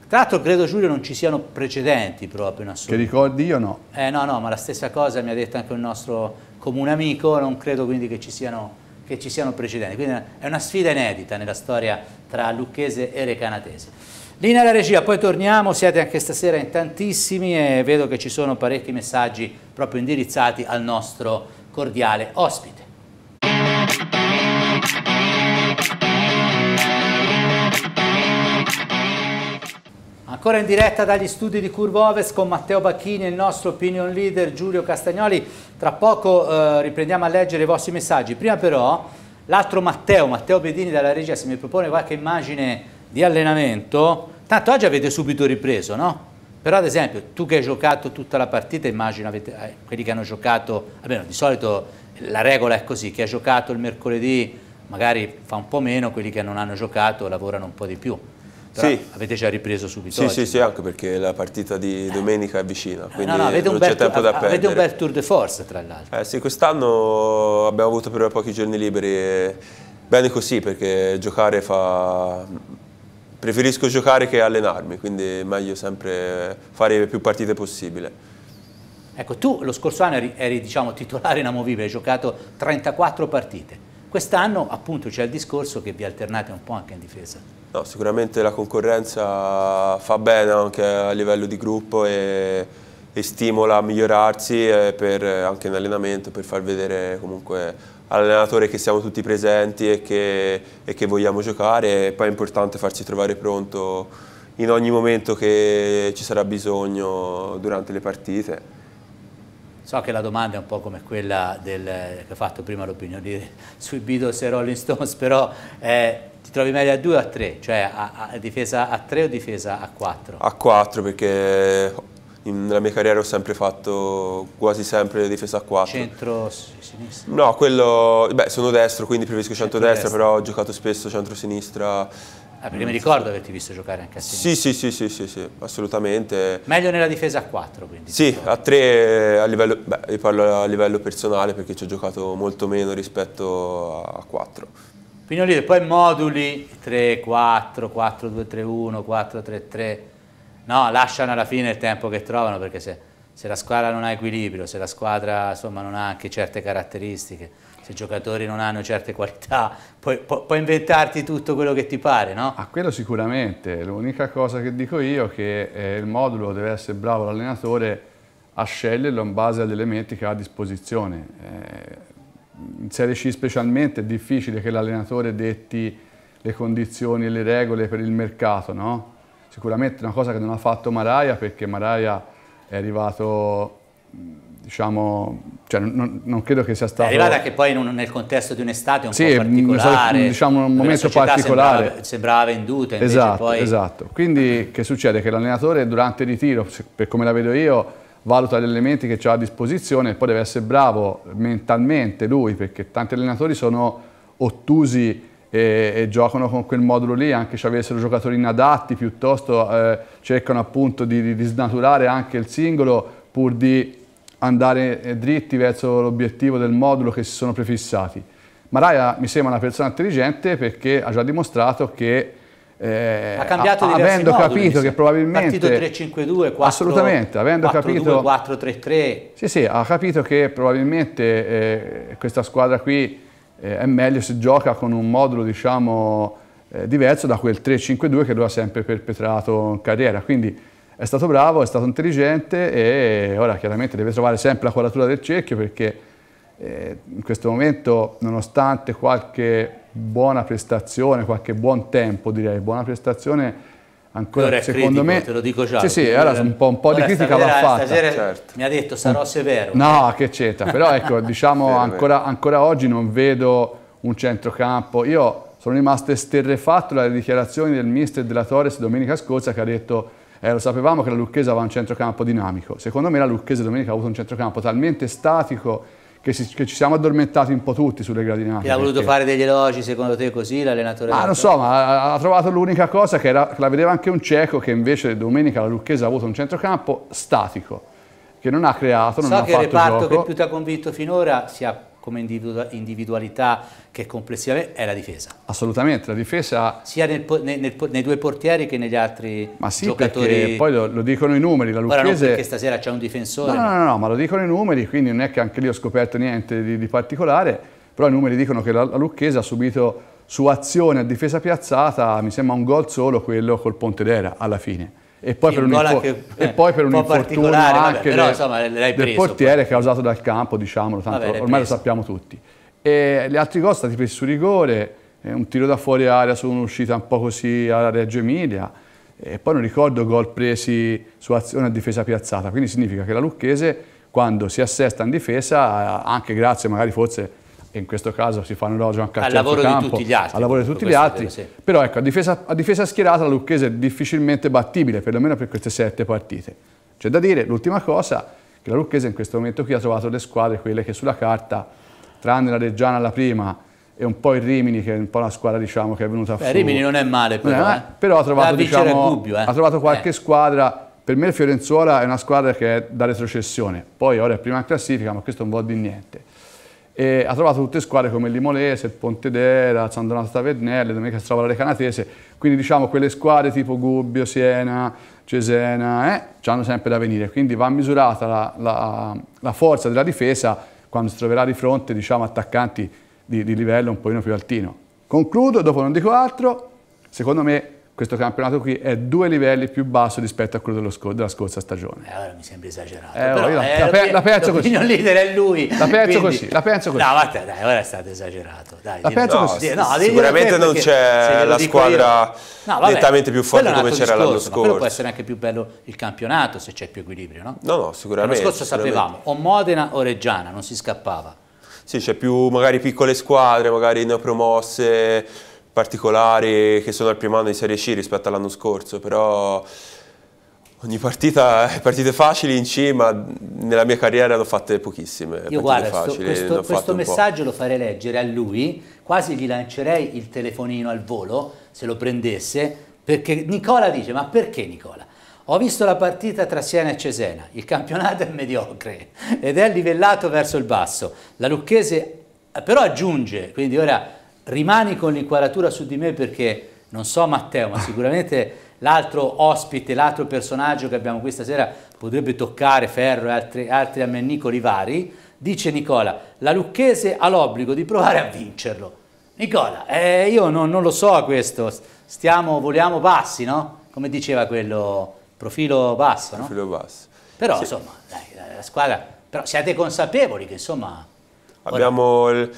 tra l'altro credo Giulio non ci siano precedenti proprio in assoluto. Che ricordi io no? Eh no no, ma la stessa cosa mi ha detto anche un nostro comune amico, non credo quindi che ci siano, che ci siano precedenti. Quindi è una sfida inedita nella storia tra Lucchese e Recanatese. Linea alla regia, poi torniamo, siete anche stasera in tantissimi e vedo che ci sono parecchi messaggi proprio indirizzati al nostro cordiale ospite. Ancora in diretta dagli studi di Curvo Ovest con Matteo Bacchini e il nostro opinion leader Giulio Castagnoli. Tra poco eh, riprendiamo a leggere i vostri messaggi. Prima però l'altro Matteo, Matteo Bedini dalla regia, se mi propone qualche immagine di allenamento, tanto oggi avete subito ripreso, no? Però ad esempio tu che hai giocato tutta la partita, immagino avete, eh, quelli che hanno giocato, almeno di solito la regola è così, chi ha giocato il mercoledì magari fa un po' meno, quelli che non hanno giocato lavorano un po' di più. Però sì. avete già ripreso subito sì, oggi. Sì, sì, anche perché la partita di eh. domenica è vicina, quindi no, no, avete non c'è tempo da perdere. Ah, avete un bel tour de force, tra l'altro. Eh, sì, quest'anno abbiamo avuto però pochi giorni liberi. Bene così, perché giocare fa preferisco giocare che allenarmi, quindi è meglio sempre fare più partite possibile. Ecco, tu lo scorso anno eri, eri diciamo, titolare inamovibile, hai giocato 34 partite. Quest'anno appunto c'è il discorso che vi alternate un po' anche in difesa. No, sicuramente la concorrenza fa bene anche a livello di gruppo e, e stimola a migliorarsi eh, per, anche in allenamento per far vedere comunque all'allenatore che siamo tutti presenti e che, e che vogliamo giocare e poi è importante farsi trovare pronto in ogni momento che ci sarà bisogno durante le partite. So che la domanda è un po' come quella del, che ha fatto prima l'opinione sui Beatles e Rolling Stones, però eh, ti trovi meglio a 2 o a 3? Cioè a, a difesa a 3 o difesa a 4? A 4 perché nella mia carriera ho sempre fatto quasi sempre difesa a 4. Centro-sinistra? No, quello, beh, sono destro, quindi preferisco centro destra, però ho giocato spesso centro-sinistra. Ah, perché mi ricordo sì. averti visto giocare anche a sinistra. Sì, sì, sì, sì, sì, assolutamente. Meglio nella difesa a 4, quindi. Sì, a 3 a livello, beh, io parlo a livello personale perché ci ho giocato molto meno rispetto a 4. Pignolino, poi moduli 3, 4, 4, 2, 3, 1, 4, 3, 3 no, lasciano alla fine il tempo che trovano perché se, se la squadra non ha equilibrio, se la squadra insomma, non ha anche certe caratteristiche, se i giocatori non hanno certe qualità, puoi, pu puoi inventarti tutto quello che ti pare, no? A quello sicuramente, l'unica cosa che dico io è che eh, il modulo deve essere bravo l'allenatore a sceglierlo in base agli elementi che ha a disposizione. Eh, in Serie C specialmente è difficile che l'allenatore detti le condizioni e le regole per il mercato, no? Sicuramente una cosa che non ha fatto Maraia perché Maraia è arrivato, diciamo, cioè non, non, credo che sia stato... È arrivata che poi un, nel contesto di un'estate un sì, po' particolare, diciamo un momento particolare. Sembrava, sembrava venduta invece esatto, poi... Esatto, quindi che succede? Che l'allenatore durante il ritiro, per come la vedo io, valuta gli elementi che ha a disposizione e poi deve essere bravo mentalmente lui perché tanti allenatori sono ottusi e, e, giocano con quel modulo lì, anche se avessero giocatori inadatti, piuttosto eh, cercano appunto di, di, snaturare anche il singolo pur di andare eh, dritti verso l'obiettivo del modulo che si sono prefissati. Maraia mi sembra una persona intelligente perché ha già dimostrato che eh, ha cambiato a, avendo moduli, capito che probabilmente partito 352 4 assolutamente avendo 4, capito 4 3 3 sì sì ha capito che probabilmente eh, questa squadra qui eh, è meglio se gioca con un modulo diciamo, eh, diverso da quel 3-5-2 che lui ha sempre perpetrato in carriera. Quindi è stato bravo, è stato intelligente e ora chiaramente deve trovare sempre la quadratura del cerchio perché eh, in questo momento, nonostante qualche buona prestazione, qualche buon tempo direi, buona prestazione ancora secondo critico, me te lo dico già sì sì allora un po', un po di critica va fatta certo. mi ha detto sarò severo no che c'entra però ecco diciamo ancora, ancora, oggi non vedo un centrocampo io sono rimasto esterrefatto dalle dichiarazioni del mister della Torres domenica scorsa che ha detto eh, lo sapevamo che la Lucchese aveva un centrocampo dinamico secondo me la Lucchese domenica ha avuto un centrocampo talmente statico che, si, che, ci siamo addormentati un po' tutti sulle gradinate. E ha voluto perché... fare degli elogi secondo te così l'allenatore? Ah, non so, ma ha trovato l'unica cosa che, era, che la vedeva anche un cieco che invece domenica la Lucchese ha avuto un centrocampo statico, che non ha creato, non so ha fatto gioco. So che il reparto che più ti ha convinto finora sia come individualità che complessivamente è la difesa. Assolutamente, la difesa... Sia nel, nel, nel, nei due portieri che negli altri ma sì, giocatori... poi lo, lo, dicono i numeri, la Lucchese... Ora non perché stasera c'è un difensore... No no, no, no, ma lo dicono i numeri, quindi non è che anche lì ho scoperto niente di, di particolare, però i numeri dicono che la, la Lucchese ha subito su azione a difesa piazzata, mi sembra un gol solo quello col Pontedera alla fine e poi, sì, per, un, che, e poi per un, eh, infortunio anche vabbè, però, insomma, del portiere poi. causato dal campo, diciamolo, tanto vabbè, ormai preso. lo sappiamo tutti. E le altre cose stati presi su rigore, eh, un tiro da fuori aria su un'uscita un po' così alla Reggio Emilia, e poi non ricordo gol presi su azione a difesa piazzata, quindi significa che la Lucchese quando si assesta in difesa, anche grazie magari forse che in questo caso si fa un elogio anche a al lavoro campo, di tutti gli altri. Al lavoro di tutti gli altri. Però ecco, a difesa, a difesa, schierata la Lucchese è difficilmente battibile, perlomeno per queste sette partite. C'è da dire, l'ultima cosa, che la Lucchese in questo momento qui ha trovato le squadre, quelle che sulla carta, tranne la Reggiana la prima, e un po' il Rimini, che è un po' la squadra diciamo, che è venuta fuori. Rimini non è male però. È, eh. Però ha trovato, diciamo, dubbio, eh. ha trovato qualche eh. squadra per me il Fiorenzuola è una squadra che è da retrocessione, poi ora è prima in classifica, ma questo non vuol dire niente e ha trovato tutte squadre come il Limolese, il Pontedera, San Donato Tavernelle, Domenica Stravalare Canatese, quindi diciamo quelle squadre tipo Gubbio, Siena, Cesena, eh, hanno sempre da venire, quindi va misurata la, la, la, forza della difesa quando si troverà di fronte diciamo, attaccanti di, di livello un pochino più altino. Concludo, dopo non dico altro, secondo me questo campionato qui è due livelli più basso rispetto a quello scor della scorsa stagione. Eh, allora mi sembra esagerato. Eh, Però, la, eh, la, pe la, penso così. Il leader è lui. La penso Quindi... così, la penso così. No, vabbè, dai, ora è stato esagerato. Dai, la penso no, così. No, sicuramente non c'è la squadra io... no, nettamente più forte come c'era l'anno scorso. Però può essere anche più bello il campionato se c'è più equilibrio, no? No, no, sicuramente. L'anno scorso sicuramente. sapevamo, o Modena o Reggiana, non si scappava. Sì, c'è più magari piccole squadre, magari neopromosse particolari che sono al primo anno di Serie C rispetto all'anno scorso, però ogni partita è eh, partite facili in C, ma nella mia carriera ne ho fatte pochissime. Io guarda, facili, questo, questo messaggio lo farei leggere a lui, quasi gli lancerei il telefonino al volo, se lo prendesse, perché Nicola dice, ma perché Nicola? Ho visto la partita tra Siena e Cesena, il campionato è mediocre ed è livellato verso il basso. La Lucchese eh, però aggiunge, quindi ora rimani con l'inquadratura su di me perché non so Matteo, ma sicuramente l'altro ospite, l'altro personaggio che abbiamo questa sera potrebbe toccare Ferro e altri, altri ammennicoli vari, dice Nicola, la Lucchese ha l'obbligo di provare a vincerlo. Nicola, eh, io non, non, lo so questo, stiamo, voliamo bassi, no? Come diceva quello, profilo basso, no? Profilo basso. Però sì. insomma, dai, la, squadra, però siate consapevoli che insomma... Abbiamo... Ora, il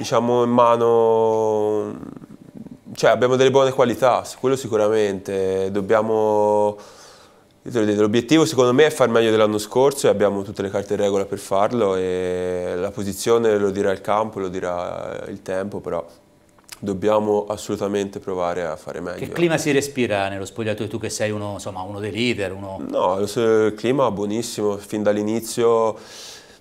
diciamo, in mano, cioè abbiamo delle buone qualità, quello sicuramente, dobbiamo... L'obiettivo secondo me è far meglio dell'anno scorso e abbiamo tutte le carte in regola per farlo e la posizione lo dirà il campo, lo dirà il tempo, però dobbiamo assolutamente provare a fare meglio. Che clima si respira nello spogliatoio tu che sei uno, insomma, uno dei leader? Uno... No, il clima è buonissimo, fin dall'inizio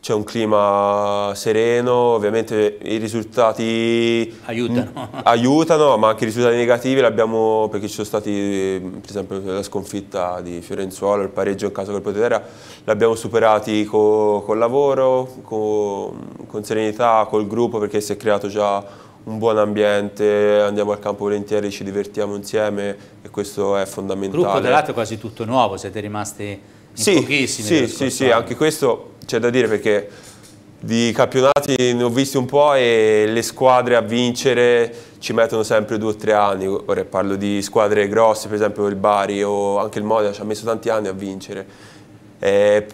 c'è un clima sereno, ovviamente i risultati aiutano, aiutano ma anche i risultati negativi l'abbiamo perché ci sono stati per esempio la sconfitta di Fiorenzuolo, il pareggio in caso del Potetera, l'abbiamo superati col lavoro, co, con serenità, col gruppo perché si è creato già un buon ambiente, andiamo al campo volentieri, ci divertiamo insieme e questo è fondamentale. Il gruppo dell'arte è quasi tutto nuovo, siete rimasti in sì, pochissimi. Sì, sì, sì, anche questo c'è da dire perché di campionati ne ho visti un po' e le squadre a vincere ci mettono sempre due o tre anni, ora parlo di squadre grosse, per esempio il Bari o anche il Modena ci ha messo tanti anni a vincere. E eh,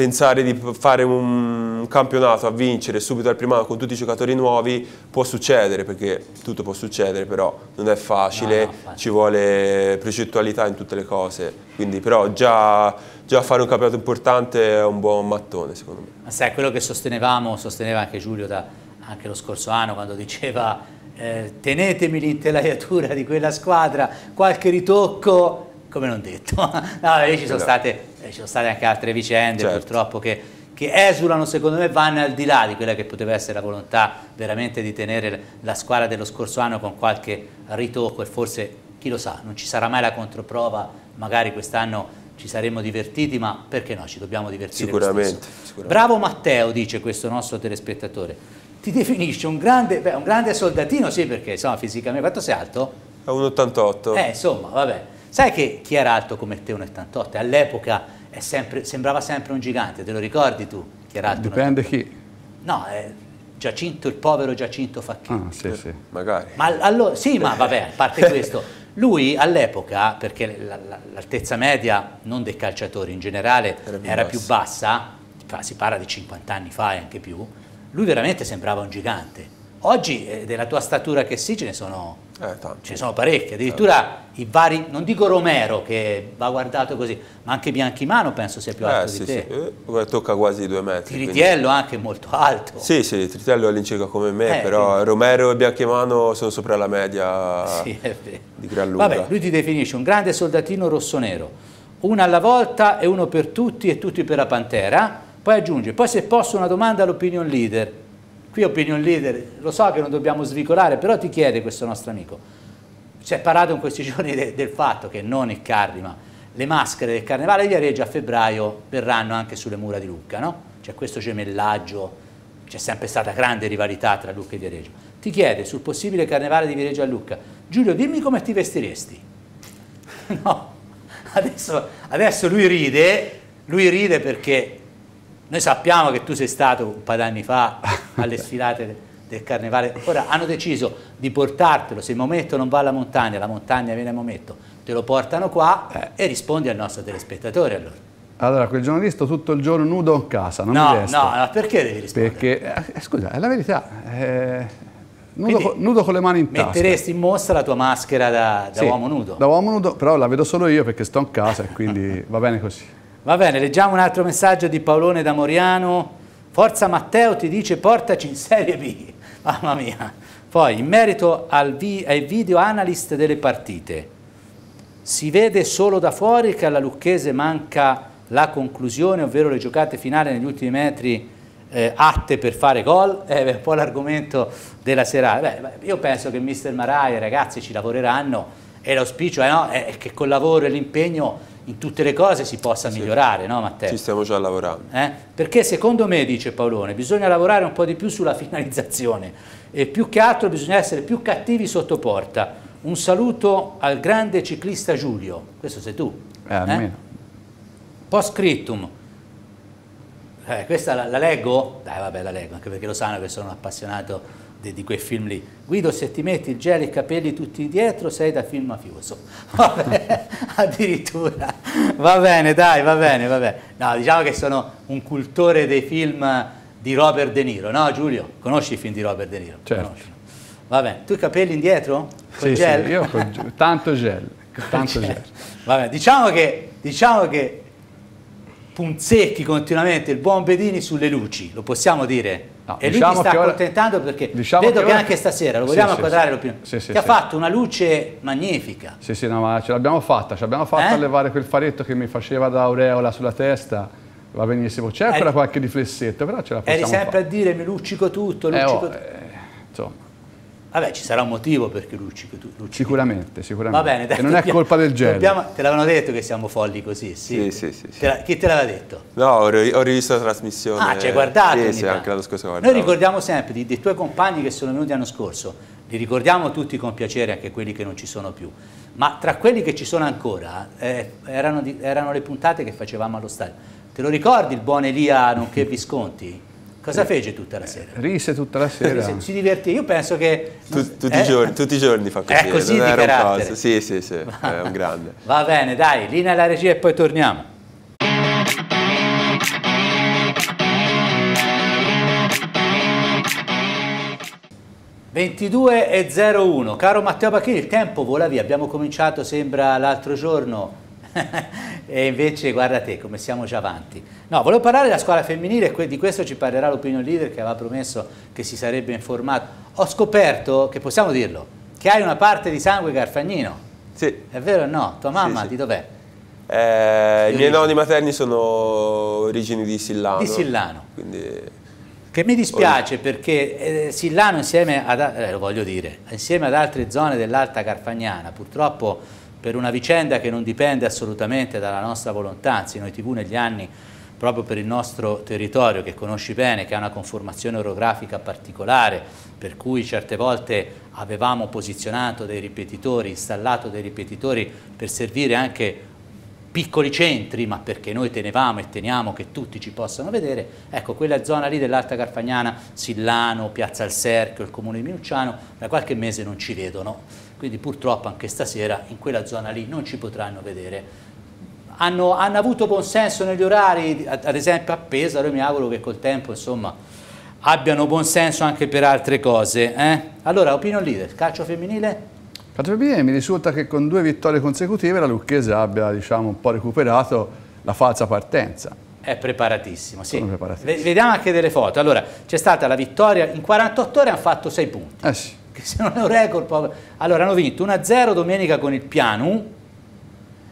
pensare di fare un campionato a vincere subito al primo anno con tutti i giocatori nuovi può succedere, perché tutto può succedere, però non è facile, no, no, ci vuole progettualità in tutte le cose. Quindi però già, già, fare un campionato importante è un buon mattone secondo me. Ma sai, quello che sostenevamo, sosteneva anche Giulio da, anche lo scorso anno quando diceva eh, tenetemi l'intelaiatura di quella squadra, qualche ritocco come non detto. No, lì ci sono esatto. state eh, ci sono state anche altre vicende certo. purtroppo che, che, esulano secondo me vanno al di là di quella che poteva essere la volontà veramente di tenere la squadra dello scorso anno con qualche ritocco e forse chi lo sa non ci sarà mai la controprova magari quest'anno ci saremmo divertiti ma perché no ci dobbiamo divertire sicuramente, sicuramente. bravo Matteo dice questo nostro telespettatore ti definisce un grande, beh, un grande soldatino sì perché insomma fisicamente quanto sei alto? 1,88 eh insomma vabbè Sai che chi era alto come te 1,88? All'epoca sempre, sembrava sempre un gigante, te lo ricordi tu? Chi era alto Dipende chi. No, eh, Giacinto, il povero Giacinto Facchino. Ah, sì, sì, magari. Ma, allora, sì, ma vabbè, a parte questo, lui all'epoca, perché l'altezza media, non dei calciatori in generale, era, più, era bassa. più bassa, si parla di 50 anni fa e anche più, lui veramente sembrava un gigante. Oggi eh, della tua statura che sì ce ne sono eh, Ce ne sono parecchi, addirittura eh. i vari, non dico Romero che va guardato così, ma anche Bianchimano penso sia più eh, alto eh, di te. Sì. Eh, tocca quasi due metri. Tritiello quindi... anche molto alto. Sì, sì, Tritiello è all'incirca come me, eh, però quindi... Romero e Bianchimano sono sopra la media sì, di gran lunga. Vabbè, lui ti definisce un grande soldatino rosso-nero, uno alla volta e uno per tutti e tutti per la Pantera, poi aggiunge, poi se posso una domanda all'opinion leader, Qui opinion leader, lo so che non dobbiamo svicolare, però ti chiede questo nostro amico, si è cioè, parlato in questi giorni de del fatto che non il carri, ma le maschere del carnevale di Areggio a febbraio verranno anche sulle mura di Lucca, no? C'è questo gemellaggio, c'è sempre stata grande rivalità tra Lucca e Viareggio. Ti chiede sul possibile carnevale di Viareggio a Lucca, Giulio dimmi come ti vestiresti. no, adesso, adesso lui ride, lui ride perché noi sappiamo che tu sei stato un paio d'anni fa alle sfilate del carnevale, ora hanno deciso di portartelo, se Mometto non va alla montagna, la montagna viene a Mometto, te lo portano qua eh. e rispondi al nostro telespettatore allora. Allora, quel giornalista tutto il giorno nudo in casa, non no, mi resto. No, no, perché devi rispondere? Perché, eh, eh, scusa, è la verità. Eh, nudo, con, nudo, con le mani in metteresti tasca. Metteresti in mostra la tua maschera da, da sì, uomo nudo? da uomo nudo, però la vedo solo io perché sto a casa e quindi va bene così. Va bene, leggiamo un altro messaggio di Paolone da Moriano. Forza Matteo ti dice portaci in Serie B. Mamma mia. Poi, in merito vi ai video analyst delle partite, si vede solo da fuori che alla Lucchese manca la conclusione, ovvero le giocate finali negli ultimi metri eh, atte per fare gol, è eh, un po' l'argomento della serata. Beh, io penso che mister Marai e i ragazzi ci lavoreranno e l'auspicio eh, è, no, è che col lavoro e l'impegno in tutte le cose si possa sì. migliorare, no Matteo? Ci stiamo già lavorando. Eh? Perché secondo me, dice Paolone, bisogna lavorare un po' di più sulla finalizzazione e più che altro bisogna essere più cattivi sotto porta. Un saluto al grande ciclista Giulio, questo sei tu. Eh, eh? Post scriptum. Eh, questa la, la leggo? Dai vabbè la leggo, anche perché lo sanno che sono un appassionato di quei film lì. Guido se ti metti il gel e i capelli tutti dietro sei da film mafioso. Vabbè, addirittura. Va bene, dai, va bene, va bene. No, diciamo che sono un cultore dei film di Robert De Niro, no Giulio? Conosci i film di Robert De Niro? Certo. Conosci. Va bene, tu i capelli indietro? Con sì, gel? Sì, io con, tanto gel, tanto gel. gel. Va bene, diciamo che, diciamo che punzecchi continuamente il buon Bedini sulle luci, lo possiamo dire? No, e diciamo lì ti sta ora, accontentando perché diciamo vedo che, che anche stasera, lo vogliamo sì, inquadrare sì, l'opinione, sì, sì, che ha fatto una luce magnifica. Sì, sì, no, ma ce l'abbiamo fatta, ce l'abbiamo fatta eh? a levare quel faretto che mi faceva da aureola sulla testa va benissimo. C'è ancora eh. qualche riflessetto, però ce la possiamo Eri sempre fare. a dire mi luccico tutto, eh, oh, luccico eh, oh, eh, insomma. Vabbè, ci sarà un motivo perché luci. tu. Sicuramente, sicuramente. Va bene, dai, e non dobbiamo, è colpa del genere. Dobbiamo, te l'avevano detto che siamo folli così, sì. sì, sì, sì te la, chi te l'aveva detto? No, ho, rivisto la trasmissione. Ah, ci hai guardato? Sì, anche l'anno scorso guardavo. Noi ricordiamo sempre dei, dei tuoi compagni che sono venuti l'anno scorso, li ricordiamo tutti con piacere, anche quelli che non ci sono più. Ma tra quelli che ci sono ancora, eh, erano, erano le puntate che facevamo allo stadio. Te lo ricordi il buon Elia nonché Visconti? Cosa fece tutta la sera? Eh, risse tutta la sera. Rise, si divertì, io penso che... Tu, tutti, eh? i giorni, tutti, i giorni, fa così, è eh, così non era un caso. Sì, sì, sì, è un grande. Va bene, dai, linea alla regia e poi torniamo. e 01, caro Matteo Pacchini, il tempo vola via, abbiamo cominciato sembra l'altro giorno e invece guarda te come siamo già avanti. No, volevo parlare della scuola femminile, di questo ci parlerà l'opinion leader che aveva promesso che si sarebbe informato. Ho scoperto, che possiamo dirlo, che hai una parte di sangue Garfagnino. Sì. È vero o no? Tua mamma sì, sì. di dov'è? Eh, I miei nonni materni sono origini di Sillano. Di Sillano. Quindi... Che mi dispiace perché eh, Sillano insieme ad, eh, dire, insieme ad altre zone dell'Alta Carfagnana purtroppo per una vicenda che non dipende assolutamente dalla nostra volontà, anzi noi TV negli anni, proprio per il nostro territorio che conosci bene, che ha una conformazione orografica particolare, per cui certe volte avevamo posizionato dei ripetitori, installato dei ripetitori per servire anche piccoli centri, ma perché noi tenevamo e teniamo che tutti ci possano vedere, ecco quella zona lì dell'Alta Carfagnana, Sillano, Piazza al Serchio, il comune di Minucciano, da qualche mese non ci vedono quindi purtroppo anche stasera in quella zona lì non ci potranno vedere. Hanno, hanno avuto senso negli orari, ad esempio a Pesaro, io mi auguro che col tempo insomma, abbiano senso anche per altre cose. Eh? Allora, opinion leader, calcio femminile? Calcio femminile mi risulta che con due vittorie consecutive la Lucchese abbia diciamo, un po' recuperato la falsa partenza. È preparatissimo, sì. preparatissimo. Vediamo anche delle foto. Allora, c'è stata la vittoria, in 48 ore hanno fatto 6 punti. Eh sì che se non è un record... Povero. Allora hanno vinto 1-0 domenica con il Pianu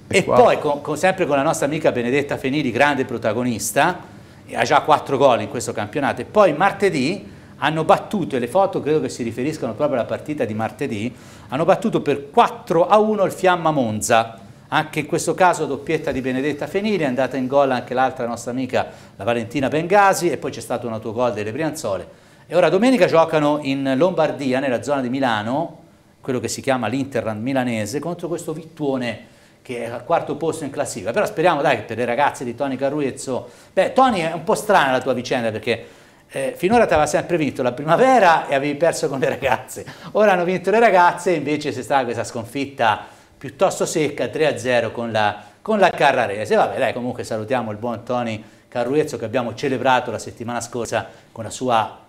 e, e poi con, con, sempre con la nostra amica Benedetta Fenili, grande protagonista, e ha già 4 gol in questo campionato e poi martedì hanno battuto, e le foto credo che si riferiscano proprio alla partita di martedì, hanno battuto per 4 1 il Fiamma Monza, anche in questo caso doppietta di Benedetta Fenili, è andata in gol anche l'altra nostra amica, la Valentina Bengasi, e poi c'è stato un autogol delle Brianzole. E ora domenica giocano in Lombardia, nella zona di Milano, quello che si chiama l'Interland milanese, contro questo Vittuone che è al quarto posto in classifica. Però speriamo, dai, che per le ragazze di Tony Carruezzo... Beh, Tony, è un po' strana la tua vicenda perché eh, finora ti aveva sempre vinto la primavera e avevi perso con le ragazze. Ora hanno vinto le ragazze e invece c'è stata questa sconfitta piuttosto secca, 3-0 con la, con la Carrarese. Vabbè, dai, comunque salutiamo il buon Tony Carruezzo che abbiamo celebrato la settimana scorsa con la sua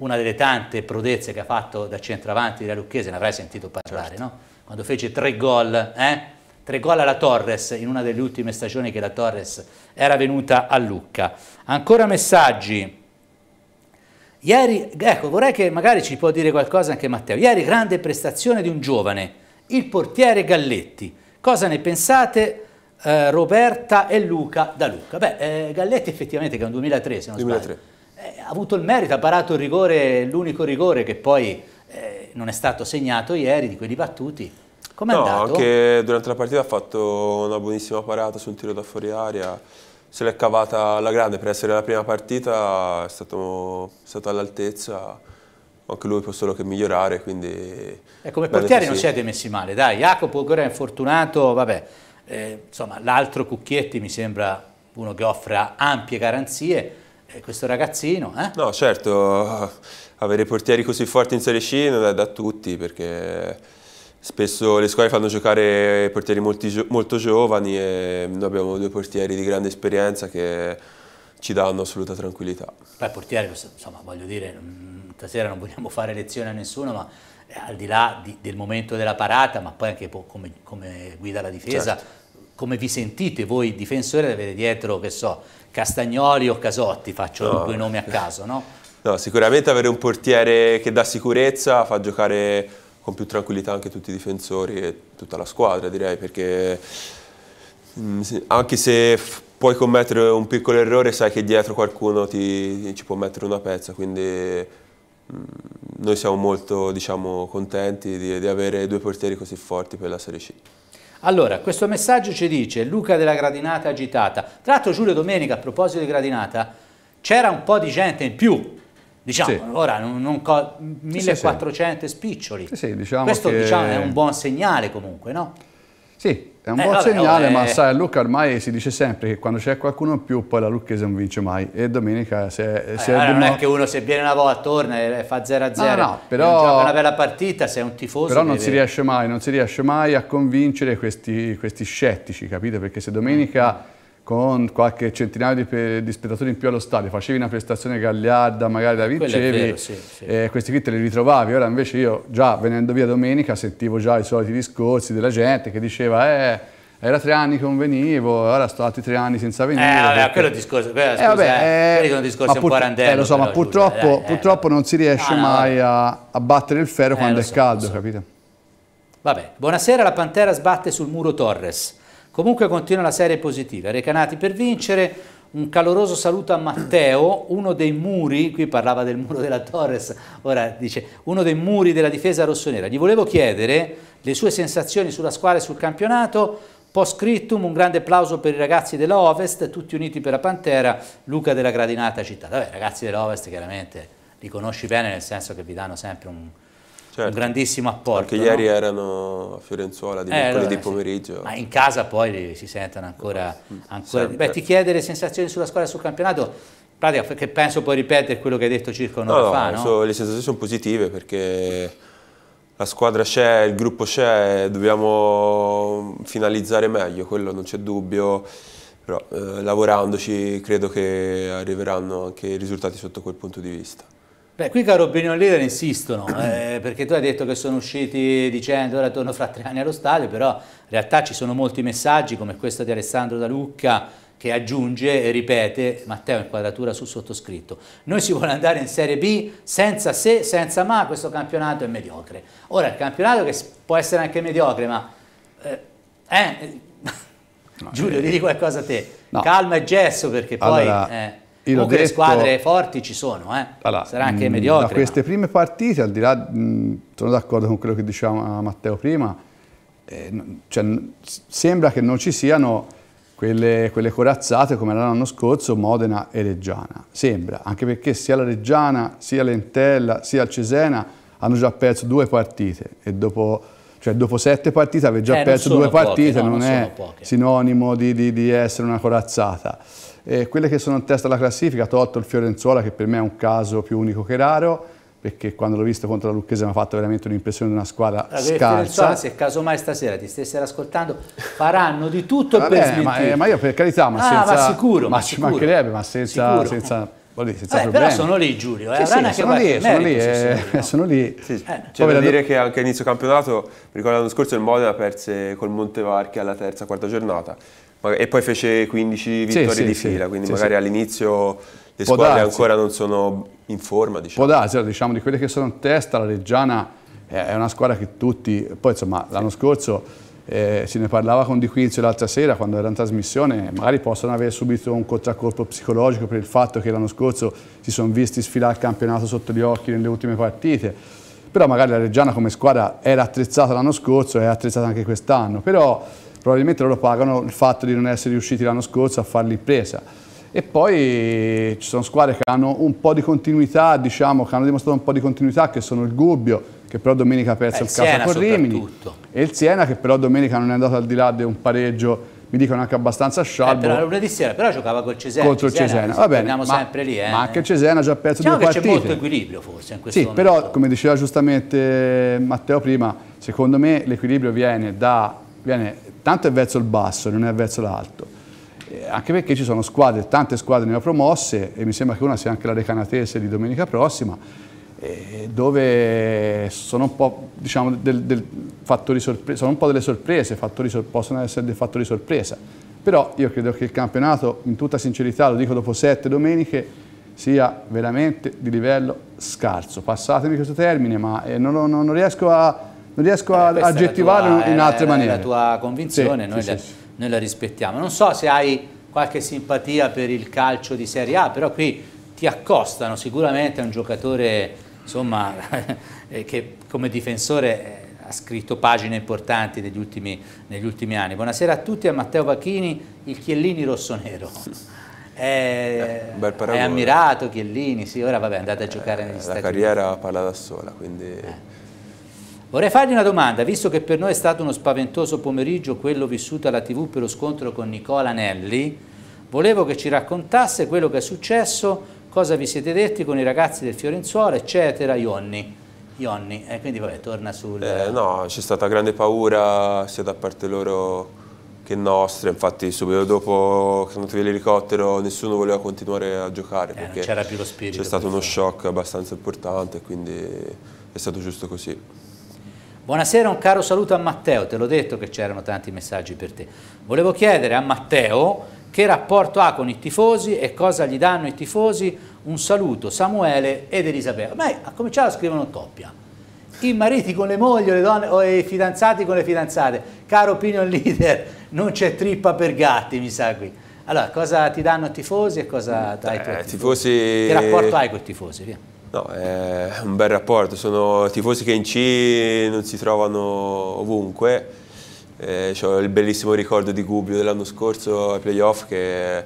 una delle tante prodezze che ha fatto da centravanti della Lucchese, ne avrai sentito parlare, certo. no? quando fece tre gol, eh? tre gol alla Torres in una delle ultime stagioni che la Torres era venuta a Lucca. Ancora messaggi. Ieri, ecco, vorrei che magari ci può dire qualcosa anche Matteo. Ieri grande prestazione di un giovane, il portiere Galletti. Cosa ne pensate? Eh, Roberta e Luca da Lucca. Beh, eh, Galletti effettivamente che è un 2003, se non 2003. sbaglio eh, ha avuto il merito, ha parato il rigore, l'unico rigore che poi eh, non è stato segnato ieri di quelli battuti. Come no, andato? anche durante la partita ha fatto una buonissima parata su un tiro da fuori aria, se l'è cavata alla grande per essere la prima partita, è stato, stato all'altezza, anche lui può solo che migliorare, quindi... E come portiere non siete messi male, dai, Jacopo ancora è infortunato, vabbè, eh, insomma l'altro Cucchietti mi sembra uno che offre ampie garanzie, eh, questo ragazzino. Eh? No, certo, avere portieri così forti in Serie C non è da tutti perché spesso le squadre fanno giocare portieri molti, molto giovani e noi abbiamo due portieri di grande esperienza che ci danno assoluta tranquillità. Beh, portiere, insomma, voglio dire, mm, stasera non vogliamo fare lezione a nessuno, ma eh, al di là di, del momento della parata, ma poi anche come, come guida la difesa, certo. come vi sentite voi difensore ad avere dietro, che so, Castagnoli o Casotti, faccio no. due nomi a caso, no? No, sicuramente avere un portiere che dà sicurezza fa giocare con più tranquillità anche tutti i difensori e tutta la squadra, direi, perché mm, anche se puoi commettere un piccolo errore, sai che dietro qualcuno ti, ci può mettere una pezza, quindi mm, noi siamo molto diciamo, contenti di, di avere due portieri così forti per la Serie C. Allora, questo messaggio ci dice Luca della gradinata agitata. Tra l'altro Giulio Domenica, a proposito di gradinata, c'era un po' di gente in più. Diciamo, sì. ora non, non 1400 sì, sì. spiccioli. Diciamo Questo che... diciamo, è un buon segnale comunque, no? Sì, è un eh, buon vabbè, segnale, vabbè. Eh. ma sai, a Lucca ormai si dice sempre che quando c'è qualcuno in più, poi la Lucchese non vince mai. E domenica se, eh, se allora, non è che uno se viene una volta torna e fa 0-0. No, no, però... Gioca una bella partita, sei un tifoso. Però non deve... si riesce mai, non si riesce mai a convincere questi, questi scettici, capite? Perché se domenica... Mm, mm con qualche centinaio di, di, spettatori in più allo stadio, facevi una prestazione gagliarda, magari la vincevi, vero, sì, sì. Eh, questi qui te li ritrovavi. Ora invece io già venendo via domenica sentivo già i soliti discorsi della gente che diceva eh, era tre anni che non venivo, ora sto altri tre anni senza venire. Eh, vabbè, perché... quello è discorso, quello, eh, scusa, eh, vabbè, eh, quelli sono discorsi un po' randello, Eh, lo so, però, ma purtroppo, giusto, eh, eh. purtroppo non si riesce ah, no, mai a, a, battere il ferro quando è so, caldo, so. capito? Vabbè, buonasera, la Pantera sbatte sul muro Torres. Comunque continua la serie positiva, Recanati per vincere, un caloroso saluto a Matteo, uno dei muri, qui parlava del muro della Torres, ora dice, uno dei muri della difesa rossonera. Gli volevo chiedere le sue sensazioni sulla squadra e sul campionato, post scriptum, un grande applauso per i ragazzi della Ovest, tutti uniti per la Pantera, Luca della Gradinata Città. Vabbè, ragazzi della Ovest chiaramente li conosci bene nel senso che vi danno sempre un, Certo. Un grandissimo apporto. Anche ieri no? erano a Fiorenzuola, di, eh, allora, pomeriggio. Sì. Ma in casa poi si sentono ancora... No, ancora... Beh, ti chiedere sensazioni sulla squadra sul campionato pratica, perché penso puoi ripetere quello che hai detto circa un'ora no, fa, no? So, le sensazioni sono positive perché la squadra c'è, il gruppo c'è, dobbiamo finalizzare meglio, quello non c'è dubbio, però eh, lavorandoci credo che arriveranno anche i risultati sotto quel punto di vista. Beh, qui caro opinion leader insistono, eh, perché tu hai detto che sono usciti dicendo ora torno fra tre anni allo stadio, però in realtà ci sono molti messaggi come questo di Alessandro Da Lucca che aggiunge e ripete Matteo inquadratura sul sottoscritto. Noi si vuole andare in Serie B senza se, senza ma, questo campionato è mediocre. Ora il campionato che può essere anche mediocre, ma... Eh, eh, no, Giulio, eh, dici qualcosa a te. No. Calma e gesso perché poi... Allora, eh. Io Comunque detto, le squadre forti ci sono, eh? allora, sarà anche mm, mediocre. Da queste ma... prime partite, al di là, mh, mm, sono d'accordo con quello che diceva Matteo prima, eh, cioè, sembra che non ci siano quelle, quelle corazzate come l'anno scorso, Modena e Reggiana. Sembra, anche perché sia la Reggiana, sia l'Entella, sia il Cesena hanno già perso due partite e dopo cioè dopo sette partite aver già eh, perso due poche, partite, no, non, non è poche. sinonimo di, di, di, essere una corazzata. E quelle che sono in testa alla classifica, tolto il Fiorenzuola, che per me è un caso più unico che raro, perché quando l'ho visto contro la Lucchese mi ha fatto veramente un'impressione di una squadra allora, scarsa. Se casomai stasera ti stessero ascoltando, faranno di tutto Vabbè, per smentire. Ma, eh, ma, io per carità, ma ah, senza... Ma sicuro, ma, ma sicuro. ci mancherebbe, ma senza Dire, Vabbè, però sono lì Giulio, eh? sì, sì, sono, lì, sono, lì, eh, no? sono, lì, sono lì, C'è da dire che anche a inizio campionato, mi ricordo l'anno scorso il Modena perse col Montevarchi alla terza, quarta giornata e poi fece 15 vittorie di fila, quindi magari all'inizio le Può squadre darsi. ancora non sono in forma. Diciamo. Può darsi, diciamo, di quelle che sono in testa la Reggiana è una squadra che tutti, poi insomma l'anno scorso eh, se ne parlava con Di Quinzio l'altra sera quando era in trasmissione, magari possono aver subito un contraccolpo psicologico per il fatto che l'anno scorso si sono visti sfilare il campionato sotto gli occhi nelle ultime partite, però magari la Reggiana come squadra era attrezzata l'anno scorso e è attrezzata anche quest'anno, però probabilmente loro pagano il fatto di non essere riusciti l'anno scorso a far l'impresa. E poi ci sono squadre che hanno un po' di continuità, diciamo, che hanno dimostrato un po' di continuità, che sono il Gubbio, che però domenica ha perso eh, il Siena casa con Rimini e il Siena che però domenica non è andato al di là di un pareggio mi dicono anche abbastanza eh, scialbo. Eh, però lunedì sera però giocava col Cesena. Contro il Cesena, Cesena. va bene. Ma, sempre lì, eh. ma anche il Cesena ha già perso diciamo due partite. c'è molto equilibrio forse in questo Sì, momento. però come diceva giustamente eh, Matteo prima, secondo me l'equilibrio viene da viene, tanto è verso il basso, non è verso l'alto. Eh, anche perché ci sono squadre, tante squadre ne ho promosse e mi sembra che una sia anche la Recanatese di domenica prossima eh, dove sono un po', diciamo, del, del sono un po delle sorprese, possono essere dei fattori sorpresa. Però io credo che il campionato, in tutta sincerità, lo dico dopo sette domeniche, sia veramente di livello scarso. Passatemi questo termine, ma eh, non, non, non, riesco a, non riesco eh, aggettivarlo in altre era, maniere. È la eh, tua convinzione, sì, noi, sì, la, sì. noi la rispettiamo. Non so se hai qualche simpatia per il calcio di Serie A, però qui ti accostano sicuramente a un giocatore insomma, eh, che come difensore eh, ha scritto pagine importanti negli ultimi, negli ultimi anni. Buonasera a tutti, a Matteo Vacchini, il Chiellini rossonero. Eh, è, eh, è ammirato Chiellini, sì, ora vabbè, andate a giocare negli la Stati La carriera parla da sola, quindi... Eh. Vorrei fargli una domanda, visto che per noi è stato uno spaventoso pomeriggio quello vissuto alla TV per lo scontro con Nicola Nelli, volevo che ci raccontasse quello che è successo cosa vi siete detti con i ragazzi del Fiorenzuola, eccetera, Ionni. Ionni, eh, quindi vabbè, torna sul... Eh, no, c'è stata grande paura sia da parte loro che nostra, infatti subito dopo che sono andati via l'elicottero nessuno voleva continuare a giocare eh, perché c'era più lo spirito. C'è stato uno shock abbastanza importante, quindi è stato giusto così. Buonasera, un caro saluto a Matteo, te l'ho detto che c'erano tanti messaggi per te. Volevo chiedere a Matteo che rapporto ha con i tifosi e cosa gli danno i tifosi? Un saluto, Samuele ed Elisabetta. Ma ha cominciato a scrivere una coppia. I mariti con le mogli le donne, o i fidanzati con le fidanzate. Caro opinion leader, non c'è trippa per gatti, mi sa qui. Allora, cosa ti danno i tifosi e cosa mm. dai eh, tifosi? tifosi? Che rapporto hai con i tifosi? Via. No, è un bel rapporto, sono tifosi che in C non si trovano ovunque, eh, ho il bellissimo ricordo di Gubbio dell'anno scorso ai playoff che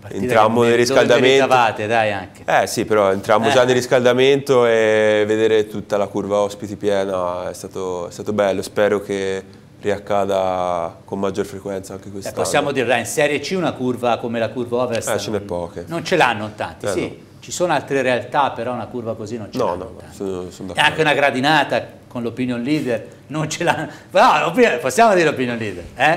Partita entrammo nel riscaldamento. Meritavate, dai anche. Eh sì, però entrammo eh. già nel riscaldamento e vedere tutta la curva ospiti piena è stato, è stato bello. Spero che riaccada con maggior frequenza anche questa. Eh, possiamo dirla, in Serie C una curva come la curva Ovest? Eh, ce n'è poche. Non ce l'hanno tanti, eh, sì. No. Ci sono altre realtà, però una curva così non ce l'hanno. No, no, no sono, sono d'accordo. E anche una gradinata con l'opinion leader, non ce l'ha... possiamo dire opinion leader, eh?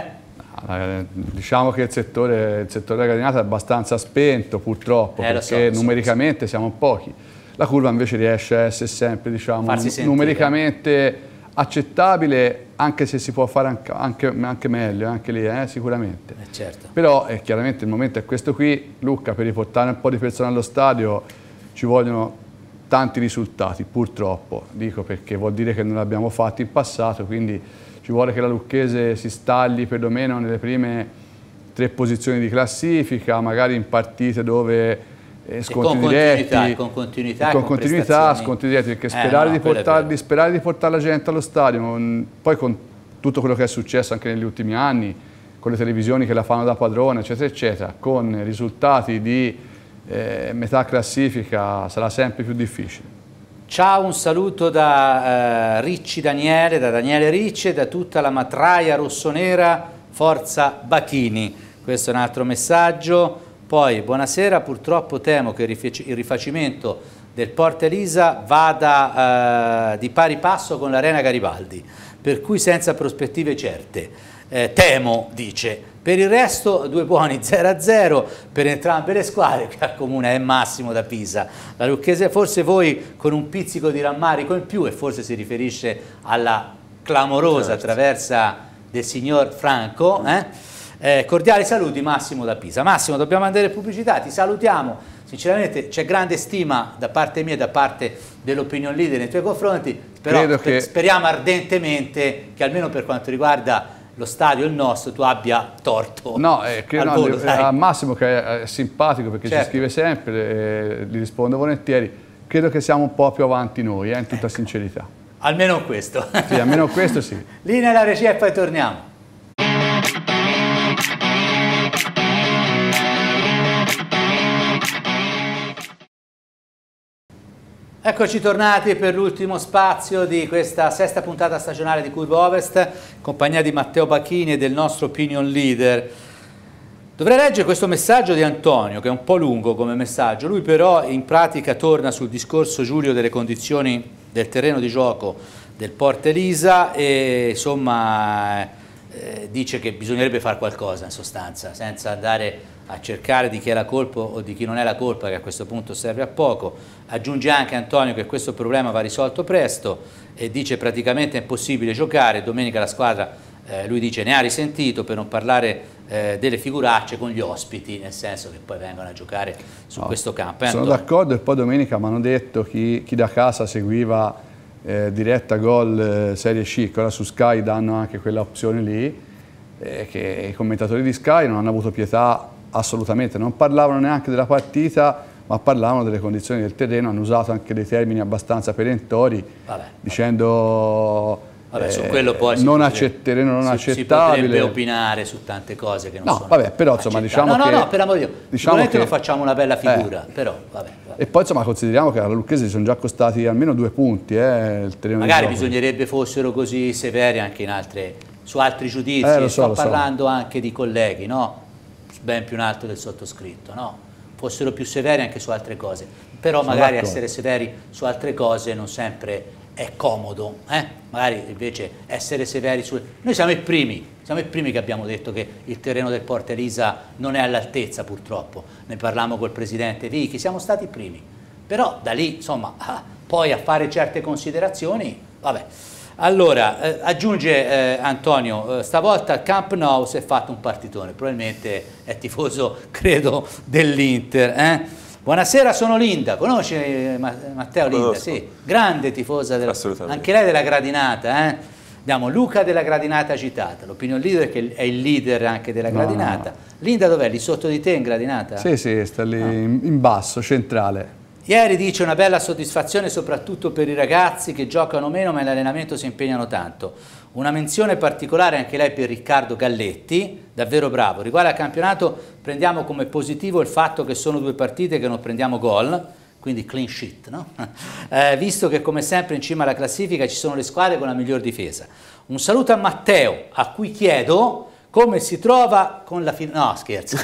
eh? Diciamo che il settore, il settore della gradinata è abbastanza spento purtroppo, eh, perché so, numericamente so. siamo pochi. La curva invece riesce a essere sempre diciamo, numericamente accettabile, anche se si può fare anche, anche, anche meglio, anche lì eh, sicuramente. Eh, certo. Però eh, chiaramente il momento è questo qui, Lucca per riportare un po' di persone allo stadio ci vogliono tanti risultati, purtroppo, dico perché vuol dire che non l'abbiamo fatto in passato, quindi ci vuole che la Lucchese si stagli perlomeno nelle prime tre posizioni di classifica, magari in partite dove eh, scontri con diretti, con continuità, con, con continuità scontri diretti, perché eh, sperare, no, di portarli, sperare, di portare la gente allo stadio, poi con tutto quello che è successo anche negli ultimi anni, con le televisioni che la fanno da padrone, eccetera, eccetera, con risultati di eh, metà classifica sarà sempre più difficile. Ciao, un saluto da eh, Ricci Daniele, da Daniele Ricci e da tutta la matraia rossonera Forza Bachini. Questo è un altro messaggio. Poi, buonasera, purtroppo temo che il rifacimento del Porta Elisa vada eh, di pari passo con l'Arena Garibaldi, per cui senza prospettive certe eh, temo, dice. Per il resto due buoni 0-0 per entrambe le squadre, qui al Comune è Massimo da Pisa. La Lucchese forse voi con un pizzico di rammarico in più e forse si riferisce alla clamorosa certo. traversa del signor Franco. Eh? Eh, cordiali saluti Massimo da Pisa. Massimo dobbiamo andare in pubblicità, ti salutiamo. Sinceramente c'è grande stima da parte mia e da parte dell'opinion leader nei tuoi confronti, però che... speriamo ardentemente che almeno per quanto riguarda lo stadio il nostro, tu abbia torto. No, eh, credo, eh, al, volo, a Massimo che è eh, simpatico perché certo. ci scrive sempre, eh, gli rispondo volentieri, credo che siamo un po' più avanti noi, eh, in tutta ecco. sincerità. Almeno questo. Sì, almeno questo sì. Linea la regia e poi torniamo. Eccoci tornati per l'ultimo spazio di questa sesta puntata stagionale di Curva Ovest, in compagnia di Matteo Bacchini e del nostro opinion leader. Dovrei leggere questo messaggio di Antonio, che è un po' lungo come messaggio. Lui però in pratica torna sul discorso, Giulio, delle condizioni del terreno di gioco del Porte Elisa e insomma eh, dice che bisognerebbe fare qualcosa in sostanza, senza andare a cercare di chi è la colpa o di chi non è la colpa, che a questo punto serve a poco. Aggiunge anche Antonio che questo problema va risolto presto e dice praticamente è impossibile giocare, domenica la squadra, eh, lui dice, ne ha risentito per non parlare eh, delle figuracce con gli ospiti, nel senso che poi vengono a giocare su no, questo campo. Eh, sono d'accordo e poi domenica mi hanno detto chi, chi da casa seguiva eh, diretta gol eh, Serie C, ora su Sky danno anche quella opzione lì, eh, che i commentatori di Sky non hanno avuto pietà assolutamente, non parlavano neanche della partita, ma parlavano delle condizioni del terreno, hanno usato anche dei termini abbastanza perentori, vabbè, dicendo... Vabbè, eh, su quello poi non potrebbe, non si, accettabile. Si potrebbe opinare su tante cose che non no, sono vabbè, però insomma diciamo no, no, che... No, no, per amore di Dio, diciamo che, che facciamo una bella eh. figura, eh, però vabbè, vabbè, E poi insomma consideriamo che alla Lucchese si sono già costati almeno due punti eh, Magari bisognerebbe fossero così severi anche in altre, su altri giudizi, eh, so, sto parlando so. anche di colleghi, no? ben più in alto del sottoscritto, no? fossero più severi anche su altre cose, però Sono magari essere severi su altre cose non sempre è comodo, eh? magari invece essere severi su... Noi siamo i primi, siamo i primi che abbiamo detto che il terreno del Porta Elisa non è all'altezza purtroppo, ne parliamo col presidente Vichi, siamo stati i primi, però da lì insomma poi a fare certe considerazioni, vabbè... Allora, eh, aggiunge eh, Antonio, eh, stavolta al Camp Nou si è fatto un partitone, probabilmente è tifoso, credo, dell'Inter. Eh. Buonasera, sono Linda, conosce eh, eh, Matteo Linda? Conosco. Sì, grande tifosa, della, anche lei della gradinata. Abbiamo Luca della gradinata citata, l'opinion leader che è il leader anche della gradinata. No, no, no. Linda dov'è? Lì sotto di te in gradinata? Sì, sì, sta lì ah. in basso, centrale. Ieri dice una bella soddisfazione soprattutto per i ragazzi che giocano meno ma in allenamento si impegnano tanto. Una menzione particolare anche lei per Riccardo Galletti, davvero bravo. Riguardo al campionato prendiamo come positivo il fatto che sono due partite che non prendiamo gol, quindi clean sheet, no? eh, visto che come sempre in cima alla classifica ci sono le squadre con la miglior difesa. Un saluto a Matteo, a cui chiedo come si trova con la... No, scherzo.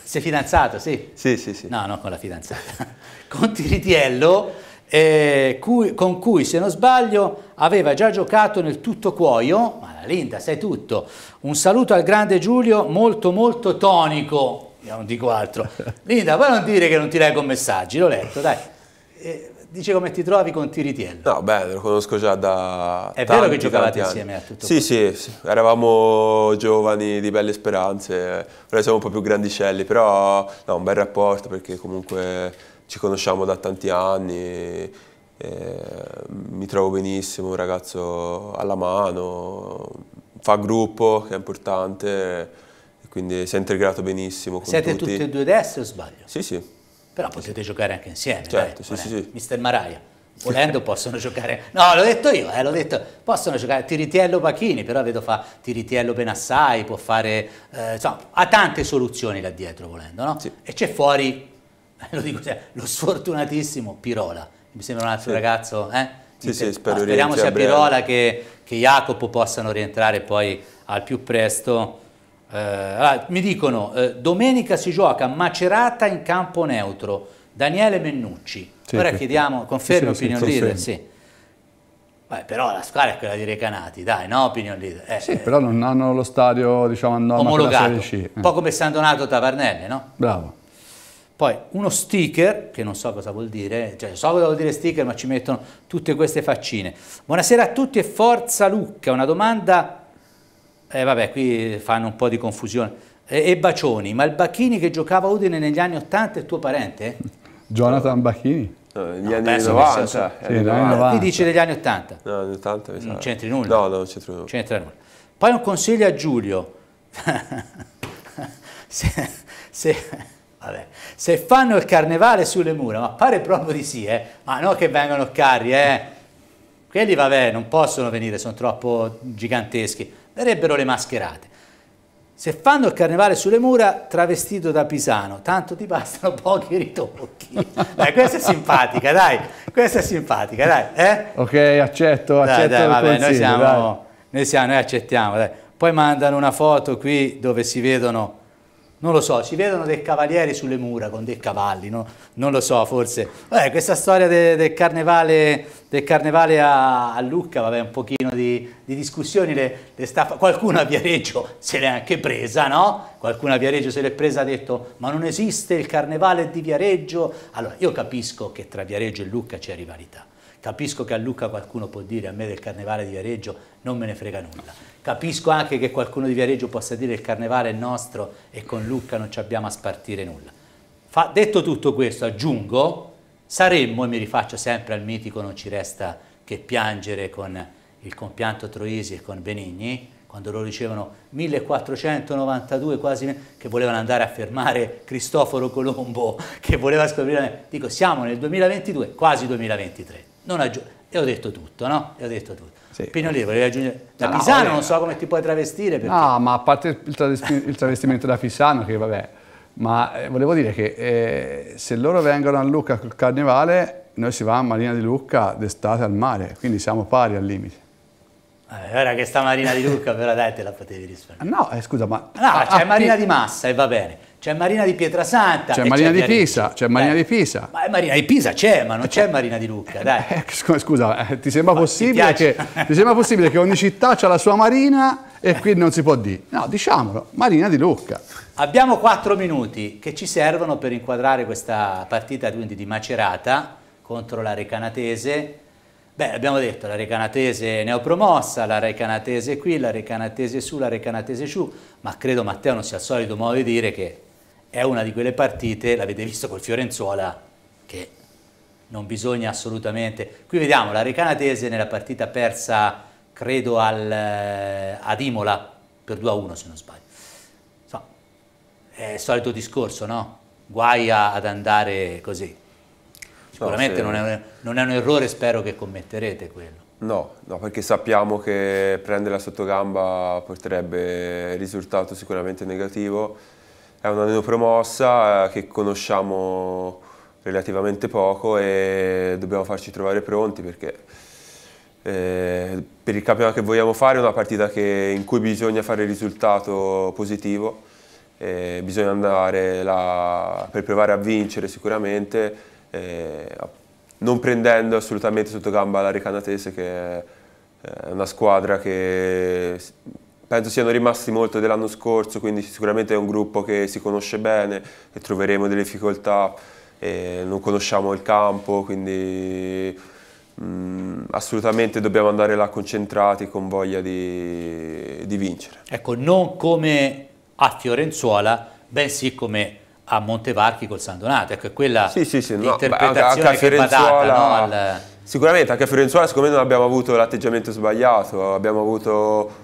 Sei fidanzato, sì? Sì, sì, sì. No, non con la fidanzata. con Tiritiello, eh, cui, con cui, se non sbaglio, aveva già giocato nel tutto cuoio. Ma Linda, sai tutto. Un saluto al grande Giulio, molto molto tonico. Io non dico altro. Linda, poi non dire che non ti leggo messaggi, l'ho letto, dai. Eh, Dice come ti trovi con Tiritiello. No, beh, lo conosco già da È tanti, vero che giocavate insieme a tutto sì, sì, sì, eravamo giovani, di belle speranze, ora siamo un po' più grandicelli, però no, un bel rapporto perché comunque ci conosciamo da tanti anni, mm, mi trovo benissimo, un ragazzo alla mano, fa gruppo, che è importante, quindi si è integrato benissimo Siete tutti. Siete tutti e due destri o sbaglio? Sì, sì. Però potete giocare anche insieme, certo, dai, sì, sì, Mister Maraia. Volendo possono giocare, no l'ho detto io, eh, l'ho detto, possono giocare Tiritiello Pachini, però vedo fa Tiritiello Benassai, può fare, eh, insomma, ha tante soluzioni là dietro volendo, no? E c'è fuori, lo dico, cioè, lo sfortunatissimo Pirola, mi sembra un altro ragazzo, eh? Sì, sì, spero ah, speriamo sia Pirola che, che Jacopo possano rientrare poi al più presto eh, allora, mi dicono, eh, domenica si gioca Macerata in campo neutro, Daniele Mennucci. Sì, Ora chiediamo, confermi sì, opinion leader, sì. Beh, però la squadra è quella di Recanati, dai, no opinion leader. Eh, sì, però non hanno lo stadio, diciamo, andiamo omologato. C, eh. Un po' come San Donato Tavernelle, no? Bravo. Poi uno sticker, che non so cosa vuol dire, cioè so cosa vuol dire sticker, ma ci mettono tutte queste faccine. Buonasera a tutti e forza Lucca, una domanda eh, vabbè, qui fanno un po' di confusione. E, e Bacioni, ma il Bacchini che giocava a Udine negli anni Ottanta è tuo parente? Jonathan Bacchini. No, negli no, anni 90. Sì, anni 90. dice degli anni 80. No, anni 80 Non c'entri nulla. No, no, non c'entri nulla. nulla. Poi un consiglio a Giulio. se, se, vabbè, se, fanno il carnevale sulle mura, ma pare proprio di sì, eh? ma no che vengano carri, eh? quelli vabbè non possono venire, sono troppo giganteschi, darebbero le mascherate. Se fanno il carnevale sulle mura, travestito da Pisano, tanto ti bastano pochi ritocchi. Dai, questa è simpatica, dai, questa è simpatica, dai. Eh? Ok, accetto, accetto dai, dai, vabbè, noi, siamo, noi, siamo, noi accettiamo, dai. Poi mandano una foto qui dove si vedono non lo so, ci vedono dei cavalieri sulle mura con dei cavalli, no? non lo so, forse. Vabbè, eh, questa storia del carnevale, de carnevale, a, a Lucca, vabbè, un pochino di, di discussioni, le, le staff... qualcuno a Viareggio se l'è anche presa, no? Qualcuno a Viareggio se l'è presa ha detto ma non esiste il carnevale di Viareggio. Allora, io capisco che tra Viareggio e Lucca c'è rivalità. Capisco che a Lucca qualcuno può dire a me del carnevale di Viareggio non me ne frega nulla. Capisco anche che qualcuno di Viareggio possa dire il carnevale è nostro e con Lucca non ci abbiamo a spartire nulla. Fa, detto tutto questo, aggiungo, saremmo, e mi rifaccio sempre al mitico non ci resta che piangere con il compianto Troisi e con Benigni, quando loro dicevano 1492 quasi, che volevano andare a fermare Cristoforo Colombo, che voleva scoprire, dico siamo nel 2022, quasi 2023, non aggiungo, e ho detto tutto, no? E ho detto tutto. Sì. Pino Levoli raggiunge... Da no, Pisano no, non so come ti puoi travestire. Perché... No, ma a parte il, travesti il travestimento da Pisano, che vabbè, ma eh, volevo dire che eh, se loro vengono a Lucca col carnevale, noi si va a Marina di Lucca d'estate al mare, quindi siamo pari al limite. Vabbè, eh, ora che sta Marina di Lucca, però dai, te la potevi risparmiare. No, eh, scusa, ma... No, c'è cioè Marina di Massa e va bene c'è Marina di Pietrasanta. C'è Marina di Pisa, c'è Marina dai. di Pisa. Ma Marina di Pisa c'è, ma non c'è Marina di Lucca, eh, dai. Eh, scusa, eh, ti, sembra che, ti sembra, possibile che, ogni città ha la sua marina e eh. qui non si può dire? No, diciamolo, Marina di Lucca. Abbiamo quattro minuti che ci servono per inquadrare questa partita quindi di Macerata contro la Recanatese. Beh, abbiamo detto, la Recanatese neopromossa, la Recanatese qui, la Recanatese su, la Recanatese giù, ma credo Matteo non sia il solito modo di dire che è una di quelle partite, l'avete visto col Fiorenzuola, che non bisogna assolutamente... Qui vediamo la Recanatese nella partita persa, credo, al, eh, ad Imola per 2-1 se non sbaglio. Insomma, è il solito discorso, no? Guai ad andare così. Sicuramente no, se... non, è un, non è un errore, spero che commetterete quello. No, no, perché sappiamo che prenderla sotto gamba porterebbe risultato sicuramente negativo è una neopromossa eh, che conosciamo relativamente poco e dobbiamo farci trovare pronti perché eh, per il campionato che vogliamo fare è una partita che, in cui bisogna fare risultato positivo, eh, bisogna andare là per provare a vincere sicuramente, eh, non prendendo assolutamente sotto gamba la Recanatese che è eh, una squadra che penso siano rimasti molto dell'anno scorso, quindi sicuramente è un gruppo che si conosce bene e troveremo delle difficoltà, non conosciamo il campo, quindi mh, mm, assolutamente dobbiamo andare là concentrati con voglia di, di vincere. Ecco, non come a Fiorenzuola, bensì come a Montevarchi col San Donato, ecco, è quella sì, sì, sì, no, interpretazione anche, anche badata, no? Al... Sicuramente anche a Fiorenzuola secondo me non abbiamo avuto l'atteggiamento sbagliato, abbiamo avuto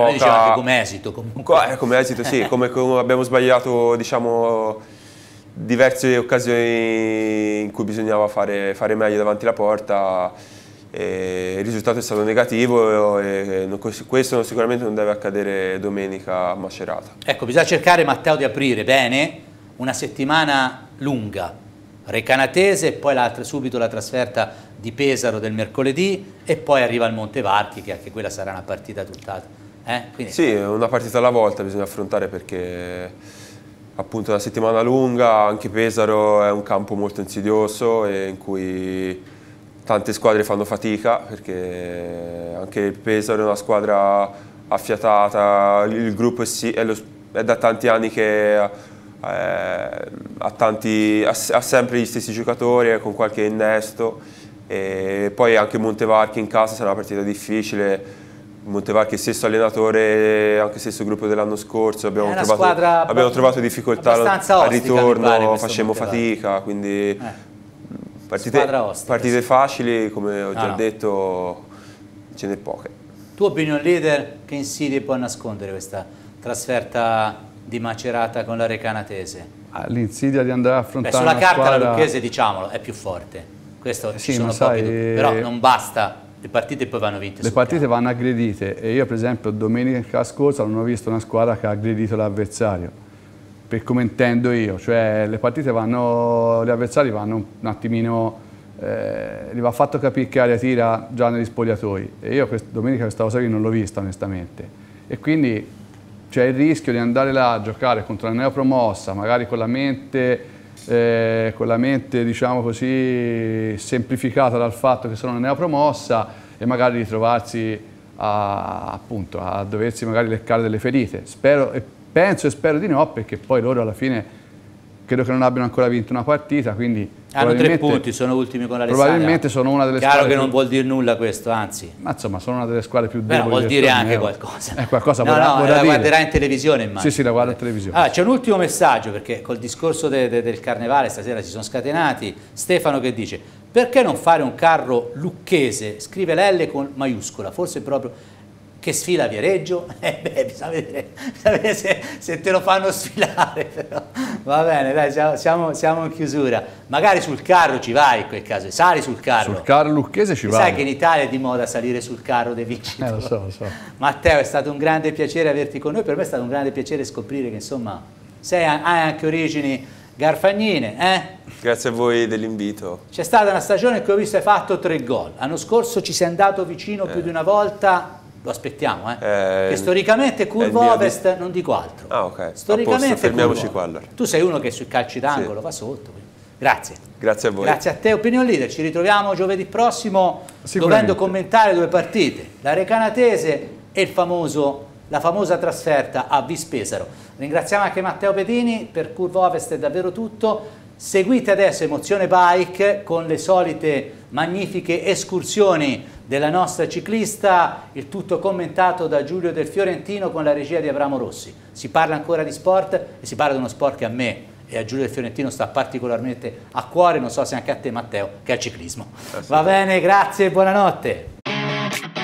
poca... Diciamo anche come esito comunque. Eh, come esito sì, come, come abbiamo sbagliato diciamo diverse occasioni in cui bisognava fare, fare meglio davanti alla porta il risultato è stato negativo e questo sicuramente non deve accadere domenica a Macerata. Ecco, bisogna cercare Matteo di aprire bene una settimana lunga, Recanatese, e poi subito la trasferta di Pesaro del mercoledì e poi arriva il Montevarchi che anche quella sarà una partita tutt'altra eh? Quindi... Sì, una partita alla volta bisogna affrontare perché appunto è una settimana lunga, anche Pesaro è un campo molto insidioso in cui tante squadre fanno fatica perché anche Pesaro è una squadra affiatata, il gruppo è, da tanti anni che eh, ha, tanti, ha sempre gli stessi giocatori con qualche innesto e poi anche Montevarchi in casa sarà una partita difficile Montevacchi stesso allenatore, anche stesso gruppo dell'anno scorso, abbiamo, trovato, abbiamo trovato, difficoltà ostica, al ritorno, facciamo fatica, quindi eh. partite, ostica, partite sì. facili, come ho già ah, no, detto, ce n'è poche. Tua opinion leader, che insidie può nascondere questa trasferta di Macerata con la Recanatese? Ah, l'insidia di andare a affrontare Beh, sulla carta squadra... la Lucchese, diciamolo, è più forte, questo eh sì, ci sono sai... pochi dubbi, però eh, non basta le partite poi vanno vinte. Le partite campo. vanno aggredite e io per esempio domenica scorsa non ho visto una squadra che ha aggredito l'avversario, per come intendo io, cioè le partite vanno, gli avversari vanno un attimino, eh, gli va fatto capire che aria tira già negli spogliatoi e io quest domenica questa cosa qui non l'ho vista onestamente e quindi c'è il rischio di andare là a giocare contro la neopromossa, magari con la mente eh, con la mente diciamo così semplificata dal fatto che sono neopromossa e magari ritrovarsi a, appunto, a doversi magari leccare delle ferite. Spero, penso e spero di no perché poi loro alla fine credo che non abbiano ancora vinto una partita, quindi... Hanno tre punti, sono ultimi con l'Alessandria. Probabilmente sono una delle Chiaro squadre... Chiaro che non vuol dire nulla questo, anzi. Ma insomma, sono una delle squadre più deboli. Però vuol dire anche mio. qualcosa. Eh, qualcosa no, vorrà, no, vorrà la dire. guarderà in televisione immagino. Sì, sì, la guarda in televisione. Allora, c'è un ultimo messaggio, perché col discorso de, de, del carnevale stasera si sono scatenati. Stefano che dice, perché non fare un carro lucchese? Scrive l'L con maiuscola, forse proprio che sfila Viareggio? Eh beh, bisogna vedere, bisogna vedere se, se, te lo fanno sfilare, però. va bene, dai, siamo, siamo, in chiusura. Magari sul carro ci vai in quel caso, sali sul carro. Sul carro lucchese ci vai. Sai che in Italia è di moda salire sul carro dei vincitori. Eh, lo so, lo so. Matteo, è stato un grande piacere averti con noi, per me è stato un grande piacere scoprire che insomma sei, hai anche origini garfagnine, eh? Grazie a voi dell'invito. C'è stata una stagione in cui ho visto hai fatto tre gol. L'anno scorso ci sei andato vicino eh. più di una volta, lo aspettiamo, eh? Eh, storicamente curvo ovest, mio... non dico altro. Ah, ok. Storicamente posto, fermiamoci qua allora. Tu sei uno che sui calci d'angolo sì. va sotto. Grazie. Grazie a voi. Grazie a te, Opinion Leader. Ci ritroviamo giovedì prossimo dovendo commentare due partite, la Recanatese e il famoso, la famosa trasferta a Vispesaro. Ringraziamo anche Matteo Pedini, per Curvo Ovest è davvero tutto. Seguite adesso Emozione Bike con le solite magnifiche escursioni della nostra ciclista, il tutto commentato da Giulio Del Fiorentino con la regia di Abramo Rossi. Si parla ancora di sport e si parla di uno sport che a me e a Giulio Del Fiorentino sta particolarmente a cuore, non so se anche a te Matteo, che è il ciclismo. Eh Va bene, grazie e buonanotte.